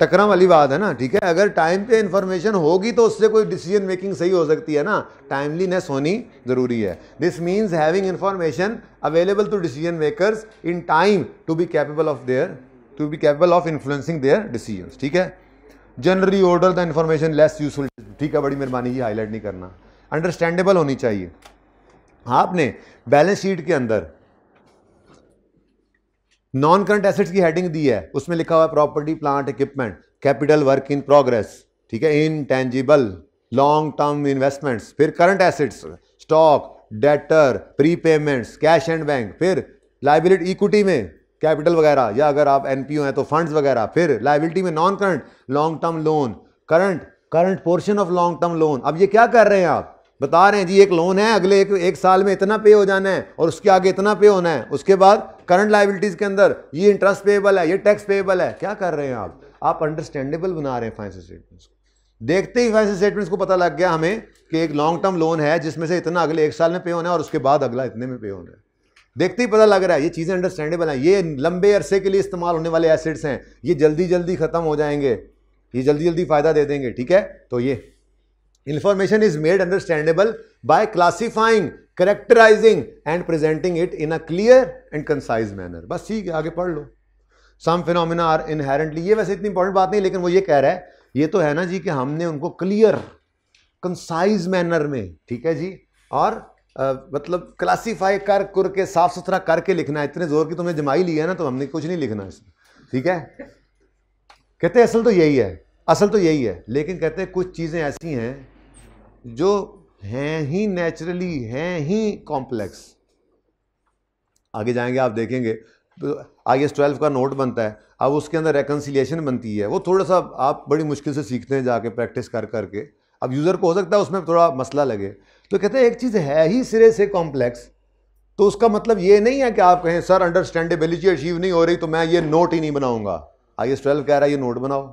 A: टकरा वाली बात है ना ठीक है अगर टाइम पे इन्फॉर्मेशन होगी तो उससे कोई डिसीजन मेकिंग सही हो सकती है ना टाइमलीनेस होनी ज़रूरी है this means having information available to decision makers in time to be capable of their to be capable of influencing their decision ठीक है generally older the information less useful ठीक है बड़ी मेहरबानी जी हाईलाइट नहीं करना अंडरस्टैंडेबल होनी चाहिए आपने बैलेंस शीट के अंदर नॉन करंट एसेट्स की हेडिंग दी है उसमें लिखा हुआ है property plant equipment capital work in progress ठीक है intangible long term investments फिर current assets stock debtor prepayments cash and bank फिर लाइबिलिटी इक्विटी में कैपिटल वगैरह या अगर आप एन हैं तो फंड्स वगैरह फिर लाइबिलिटी में non current long term loan current current portion of long term loan अब ये क्या कर रहे हैं आप बता रहे हैं जी एक लोन है अगले एक, एक साल में इतना पे हो जाना है और उसके आगे इतना पे होना है उसके बाद करंट लाइबिलिटीज़ के अंदर ये इंटरेस्ट पेएबल है ये टैक्स पेएबल है क्या कर रहे हैं आप आप अंडरस्टैंडेबल बना रहे हैं फाइनेंशियल स्टेटमेंट्स को देखते ही फाइनेंशियल स्टेटमेंट्स को पता लग गया हमें कि एक लॉन्ग टर्म लोन है जिसमें से इतना अगले एक साल में पे होना है और उसके बाद अगला इतने में पे होना है देखते ही पता लग रहा है ये चीज़ें अंडरस्टैंडेबल हैं ये लंबे अरसे के लिए इस्तेमाल होने वाले एसिड्स हैं ये जल्दी जल्दी ख़त्म हो जाएंगे ये जल्दी जल्दी फ़ायदा दे देंगे ठीक है तो ये information is made understandable by classifying characterising and presenting it in a clear and concise manner बस ठीक है आगे पढ़ लो सम फिनोमिना आर इनहेरेंटली ये वैसे इतनी इंपॉर्टेंट बात नहीं लेकिन वो ये कह रहा है ये तो है ना जी कि हमने उनको क्लियर कंसाइज मैनर में ठीक है जी और आ, मतलब क्लासीफाई कर कुर के साफ सुथरा करके लिखना है इतने जोर की तुमने जमाई ली है ना तो हमने कुछ नहीं लिखना इसमें ठीक है कहते असल तो यही है असल तो यही है लेकिन कहते हैं कुछ चीज़ें ऐसी हैं जो हैं ही नेचुरली हैं ही कॉम्प्लेक्स आगे जाएंगे आप देखेंगे आई एस ट्वेल्व का नोट बनता है अब उसके अंदर रेकन्सिलेशन बनती है वो थोड़ा सा आप बड़ी मुश्किल से सीखते हैं जाके प्रैक्टिस कर करके अब यूज़र को हो सकता है उसमें थोड़ा मसला लगे तो कहते हैं एक चीज़ है ही सिरे से कॉम्प्लेक्स तो उसका मतलब ये नहीं है कि आप कहें सर अंडरस्टैंडेबिलिटी अचीव नहीं हो रही तो मैं ये नोट ही नहीं बनाऊंगा आई एस ट्वेल्व कह रहा है ये नोट बनाओ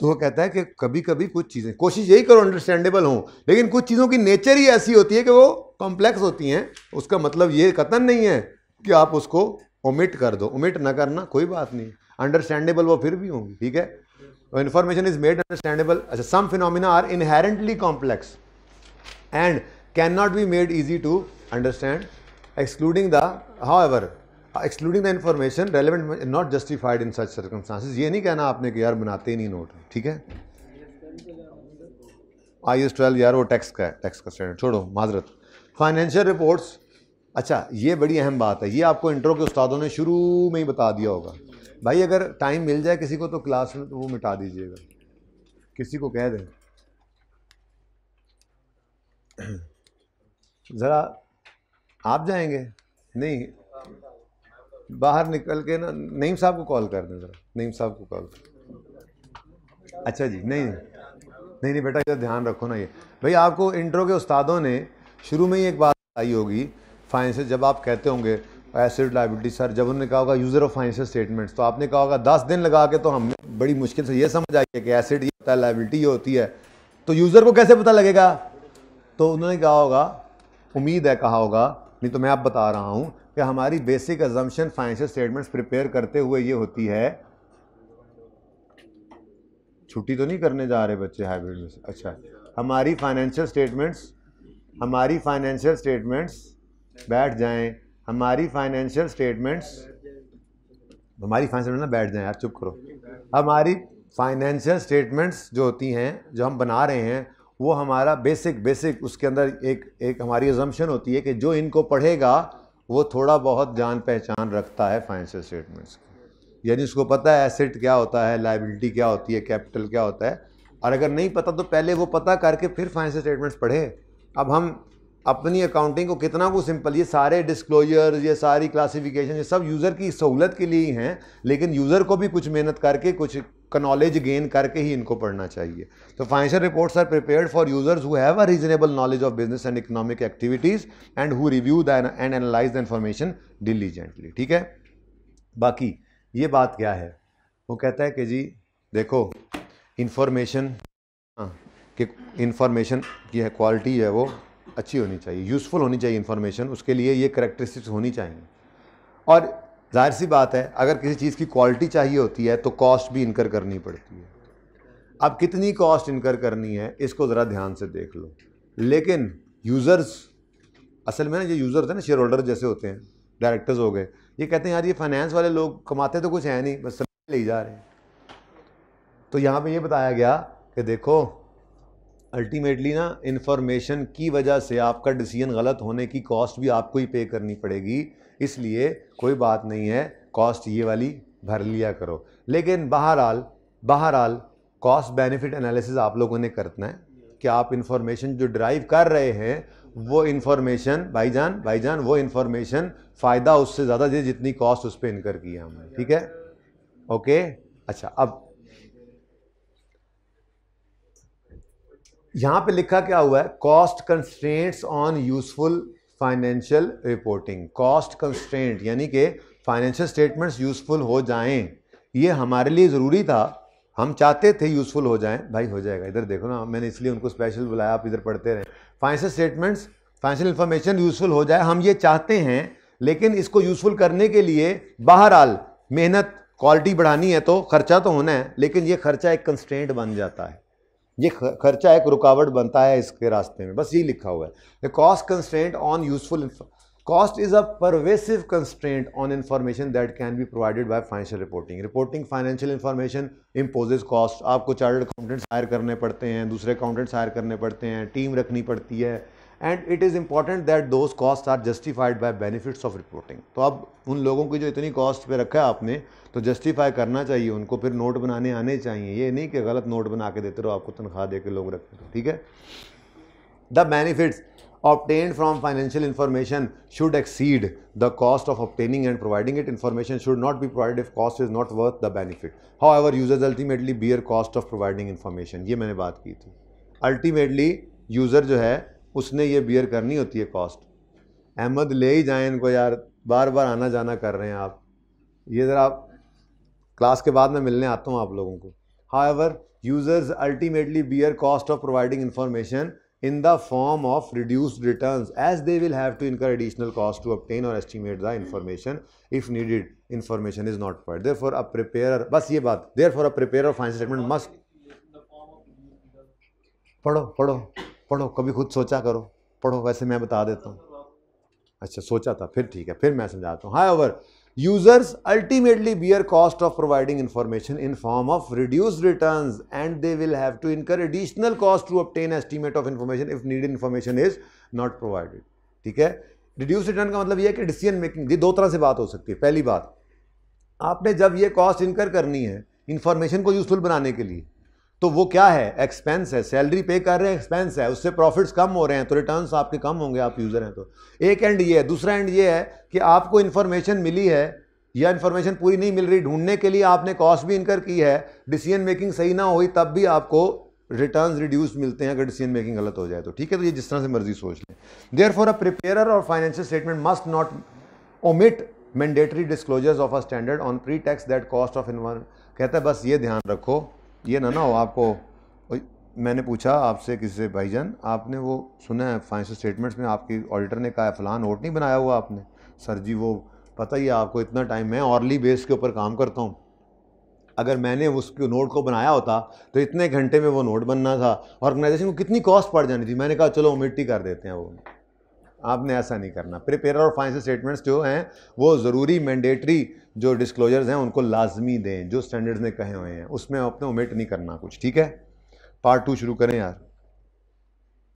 A: तो वो कहता है कि कभी कभी कुछ चीज़ें कोशिश यही करो अंडरस्टैंडेबल हो लेकिन कुछ चीज़ों की नेचर ही ऐसी होती है कि वो कॉम्प्लेक्स होती हैं उसका मतलब ये कतन नहीं है कि आप उसको ओमिट कर दो ओमिट ना करना कोई बात नहीं अंडरस्टैंडेबल वो फिर भी होंगी ठीक है इन्फॉर्मेशन इज मेड अंडरस्टैंडेबल अच्छा some phenomena are inherently complex and cannot be made easy to understand excluding the however excluding the information relevant not justified in such circumstances ये नहीं कहना आपने कि यार बनाते ही नहीं नोट ठीक है आई एस ट्वेल्व यार वो टैक्स का है टैक्स का स्टैंडर्ड छोड़ो माजरत फाइनेंशियल रिपोर्ट्स अच्छा ये बड़ी अहम बात है ये आपको इंट्रो के उस्तादों ने शुरू में ही बता दिया होगा भाई अगर टाइम मिल जाए किसी को तो क्लास में तो वो मिटा दीजिएगा किसी को कह दें ज़रा आप जाएंगे नहीं बाहर निकल के ना नईम साहब को कॉल कर दें ज़रा नईम साहब को कॉल कर अच्छा जी नहीं नहीं नहीं बेटा इधर ध्यान रखो ना ये भाई आपको इंट्रो के उस्तादों ने शुरू में ही एक बात आई होगी फाइनेंस जब आप कहते होंगे एसिड लाइबिलिटी सर जब उन्होंने कहा होगा यूज़र ऑफ फाइनेंशियल स्टेटमेंट्स तो आपने कहा होगा दस दिन लगा के तो हमें बड़ी मुश्किल से ये समझ आई है कि एसिड ये होता है लाइबिलिटी ये होती है तो यूज़र को कैसे पता लगेगा तो उन्होंने कहा होगा उम्मीद है कहा होगा नहीं तो मैं आप बता रहा हूँ कि हमारी basic assumption financial statements prepare करते हुए ये होती है छुट्टी तो नहीं करने जा रहे बच्चे हाइब्रिड में अच्छा हमारी फाइनेंशियल स्टेटमेंट्स हमारी फाइनेंशियल स्टेटमेंट्स बैठ जाएं हमारी फाइनेंशियल स्टेटमेंट्स हमारी फाइनेंशियल ना बैठ जाएं यार चुप करो हमारी फाइनेंशियल स्टेटमेंट्स जो होती हैं जो हम बना रहे हैं वो हमारा बेसिक बेसिक उसके अंदर एक एक हमारी एजम्पन होती है कि जो इनको पढ़ेगा वो थोड़ा बहुत जान पहचान रखता है फाइनेंशियल स्टेटमेंट्स यानी उसको पता है एसेट क्या होता है लाइबिलिटी क्या होती है कैपिटल क्या होता है और अगर नहीं पता तो पहले वो पता करके फिर फाइनेंशियल स्टेटमेंट्स पढ़े अब हम अपनी अकाउंटिंग को कितना को सिंपल ये सारे डिस्क्लोजर ये सारी क्लासिफिकेशन ये सब यूज़र की सहूलत के लिए ही हैं लेकिन यूज़र को भी कुछ मेहनत करके कुछ का नॉलेज गेन करके ही इनको पढ़ना चाहिए तो financial reports are prepared for users who have a reasonable knowledge of business and economic activities and who review the and analyse the information diligently ठीक है बाकी ये बात क्या है वो कहता है कि जी देखो इन्फॉर्मेशन हाँ, कि इन्फॉर्मेशन की है क्वालिटी है वो अच्छी होनी चाहिए यूज़फुल होनी चाहिए इन्फॉर्मेशन उसके लिए ये करेक्टरिस्टिक्स होनी चाहिए और जाहिर सी बात है अगर किसी चीज़ की क्वालिटी चाहिए होती है तो कॉस्ट भी इनकर करनी पड़ती है अब कितनी कॉस्ट इनकर करनी है इसको ज़रा ध्यान से देख लो लेकिन यूज़र्स असल में ना ये यूज़र्स हैं ना शेयर होल्डर जैसे होते हैं डायरेक्टर्स हो गए ये कहते हैं यार ये फाइनेंस वाले लोग कमाते तो कुछ है नहीं बस सब ले जा रहे हैं तो यहाँ पे ये बताया गया कि देखो अल्टीमेटली ना इन्फॉर्मेशन की वजह से आपका डिसीजन गलत होने की कॉस्ट भी आपको ही पे करनी पड़ेगी इसलिए कोई बात नहीं है कॉस्ट ये वाली भर लिया करो लेकिन बहरहाल बहरहाल कॉस्ट बेनिफिट एनालिसिस आप लोगों ने करना है कि आप इंफॉर्मेशन जो ड्राइव कर रहे हैं वो इन्फॉर्मेशन भाईजान भाईजान वो इन्फॉर्मेशन फ़ायदा उससे ज़्यादा दे जितनी कॉस्ट उस पर इनकर की है हमने ठीक है ओके अच्छा अब यहाँ पे लिखा क्या हुआ है cost constraints on useful financial reporting cost constraint यानी कि फाइनेंशियल स्टेटमेंट्स यूज़फुल हो जाएं ये हमारे लिए ज़रूरी था हम चाहते थे यूज़फुल हो जाएं भाई हो जाएगा इधर देखो ना मैंने इसलिए उनको स्पेशल बुलाया आप इधर पढ़ते रहें financial statements financial information useful हो जाए हम ये चाहते हैं लेकिन इसको यूज़फुल करने के लिए बहरहाल मेहनत क्वालिटी बढ़ानी है तो खर्चा तो होना है लेकिन ये खर्चा एक कंस्टेंट बन जाता है ये खर्चा एक रुकावट बनता है इसके रास्ते में बस ये लिखा हुआ है the cost constant on useful cost is a pervasive constant on information that can be provided by financial reporting reporting financial information imposes cost आपको चार्टर्ड अकाउंटेंट्स हायर करने पड़ते हैं दूसरे अकाउंटेंट्स हायर करने पड़ते हैं टीम रखनी पड़ती है and it is important that those cost are justified by benefits of reporting तो अब उन लोगों की जो इतनी कॉस्ट पर रखा है आपने तो जस्टिफाई करना चाहिए उनको फिर नोट बनाने आने चाहिए ये नहीं कि गलत नोट बना के देते रहो आपको तनख्वाह दे के लोग रखते रहो ठीक है the benefits obtained from financial information should exceed the cost of obtaining and providing it information should not be provided cost is not worth the benefit however users ultimately bear cost of providing information ये मैंने बात की थी ultimately user जो है उसने ये beer करनी होती है कॉस्ट अहमद ले ही जाए इनको यार बार बार आना जाना कर रहे हैं आप ये ज़रा आप क्लास के बाद मैं मिलने आता हूँ आप लोगों को how users ultimately bear cost of providing information in the form of reduced return as they will have to incur additional cost to obtain or estimate the information if needed information is not paid therefore a preparer बस ये बात therefore a preparer financial statement must पढ़ो पढ़ो पढ़ो कभी खुद सोचा करो पढ़ो वैसे मैं बता देता हूँ अच्छा सोचा था फिर ठीक है फिर मैं समझाता हूँ however users ultimately bear cost of providing information in form of reduce return and they will have to incur additional cost to obtain estimate of information if need information is not provided ठीक है reduce return का मतलब यह है कि decision making ये दो तरह से बात हो सकती है पहली बात आपने जब ये कॉस्ट इनकर करनी है इन्फॉर्मेशन को यूजफुल बनाने के लिए तो वो क्या है एक्सपेंस है सैलरी पे कर रहे हैं एक्सपेंस है उससे प्रॉफिट्स कम हो रहे हैं तो रिटर्न्स आपके कम होंगे आप यूज़र हैं तो एक एंड ये है दूसरा एंड ये है कि आपको इन्फॉर्मेशन मिली है या इन्फॉर्मेशन पूरी नहीं मिल रही ढूंढने के लिए आपने कॉस्ट भी इनकर की है डिसीजन मेकिंग सही ना हुई तब भी आपको रिटर्न रिड्यूस मिलते हैं अगर डिसीजन मेकिंग गलत हो जाए तो ठीक है तो ये जिस तरह से मर्जी सोच लें therefore a preparer or financial statement must not omit mandatory disclosures of a standard on pre tax that cost of in कहता है बस ये ध्यान रखो ये ना ना हो आपको मैंने पूछा आपसे किसी से भाईजान आपने वो सुना है फाइनेंशियल स्टेटमेंट्स में आपकी ऑडिटर ने कहा फलान नोट नहीं बनाया हुआ आपने सर जी वो पता ही है आपको इतना टाइम मैं ऑर्ली बेस के ऊपर काम करता हूँ अगर मैंने उसके नोट को बनाया होता तो इतने घंटे में वो नोट बनना था ऑर्गेनाइजेशन को कितनी कॉस्ट पड़ जानी थी मैंने कहा चलो मिट्टी कर देते हैं वो आपने ऐसा नहीं करना प्रिपेयर और फाइनेंशियल स्टेटमेंट्स जो हैं वो ज़रूरी मैंडेटरी जो डिस्क्लोजर्स हैं उनको लाजमी दें जो स्टैंडर्ड्स ने कहे हुए हैं उसमें आपने उमेट नहीं करना कुछ ठीक है पार्ट टू शुरू करें यार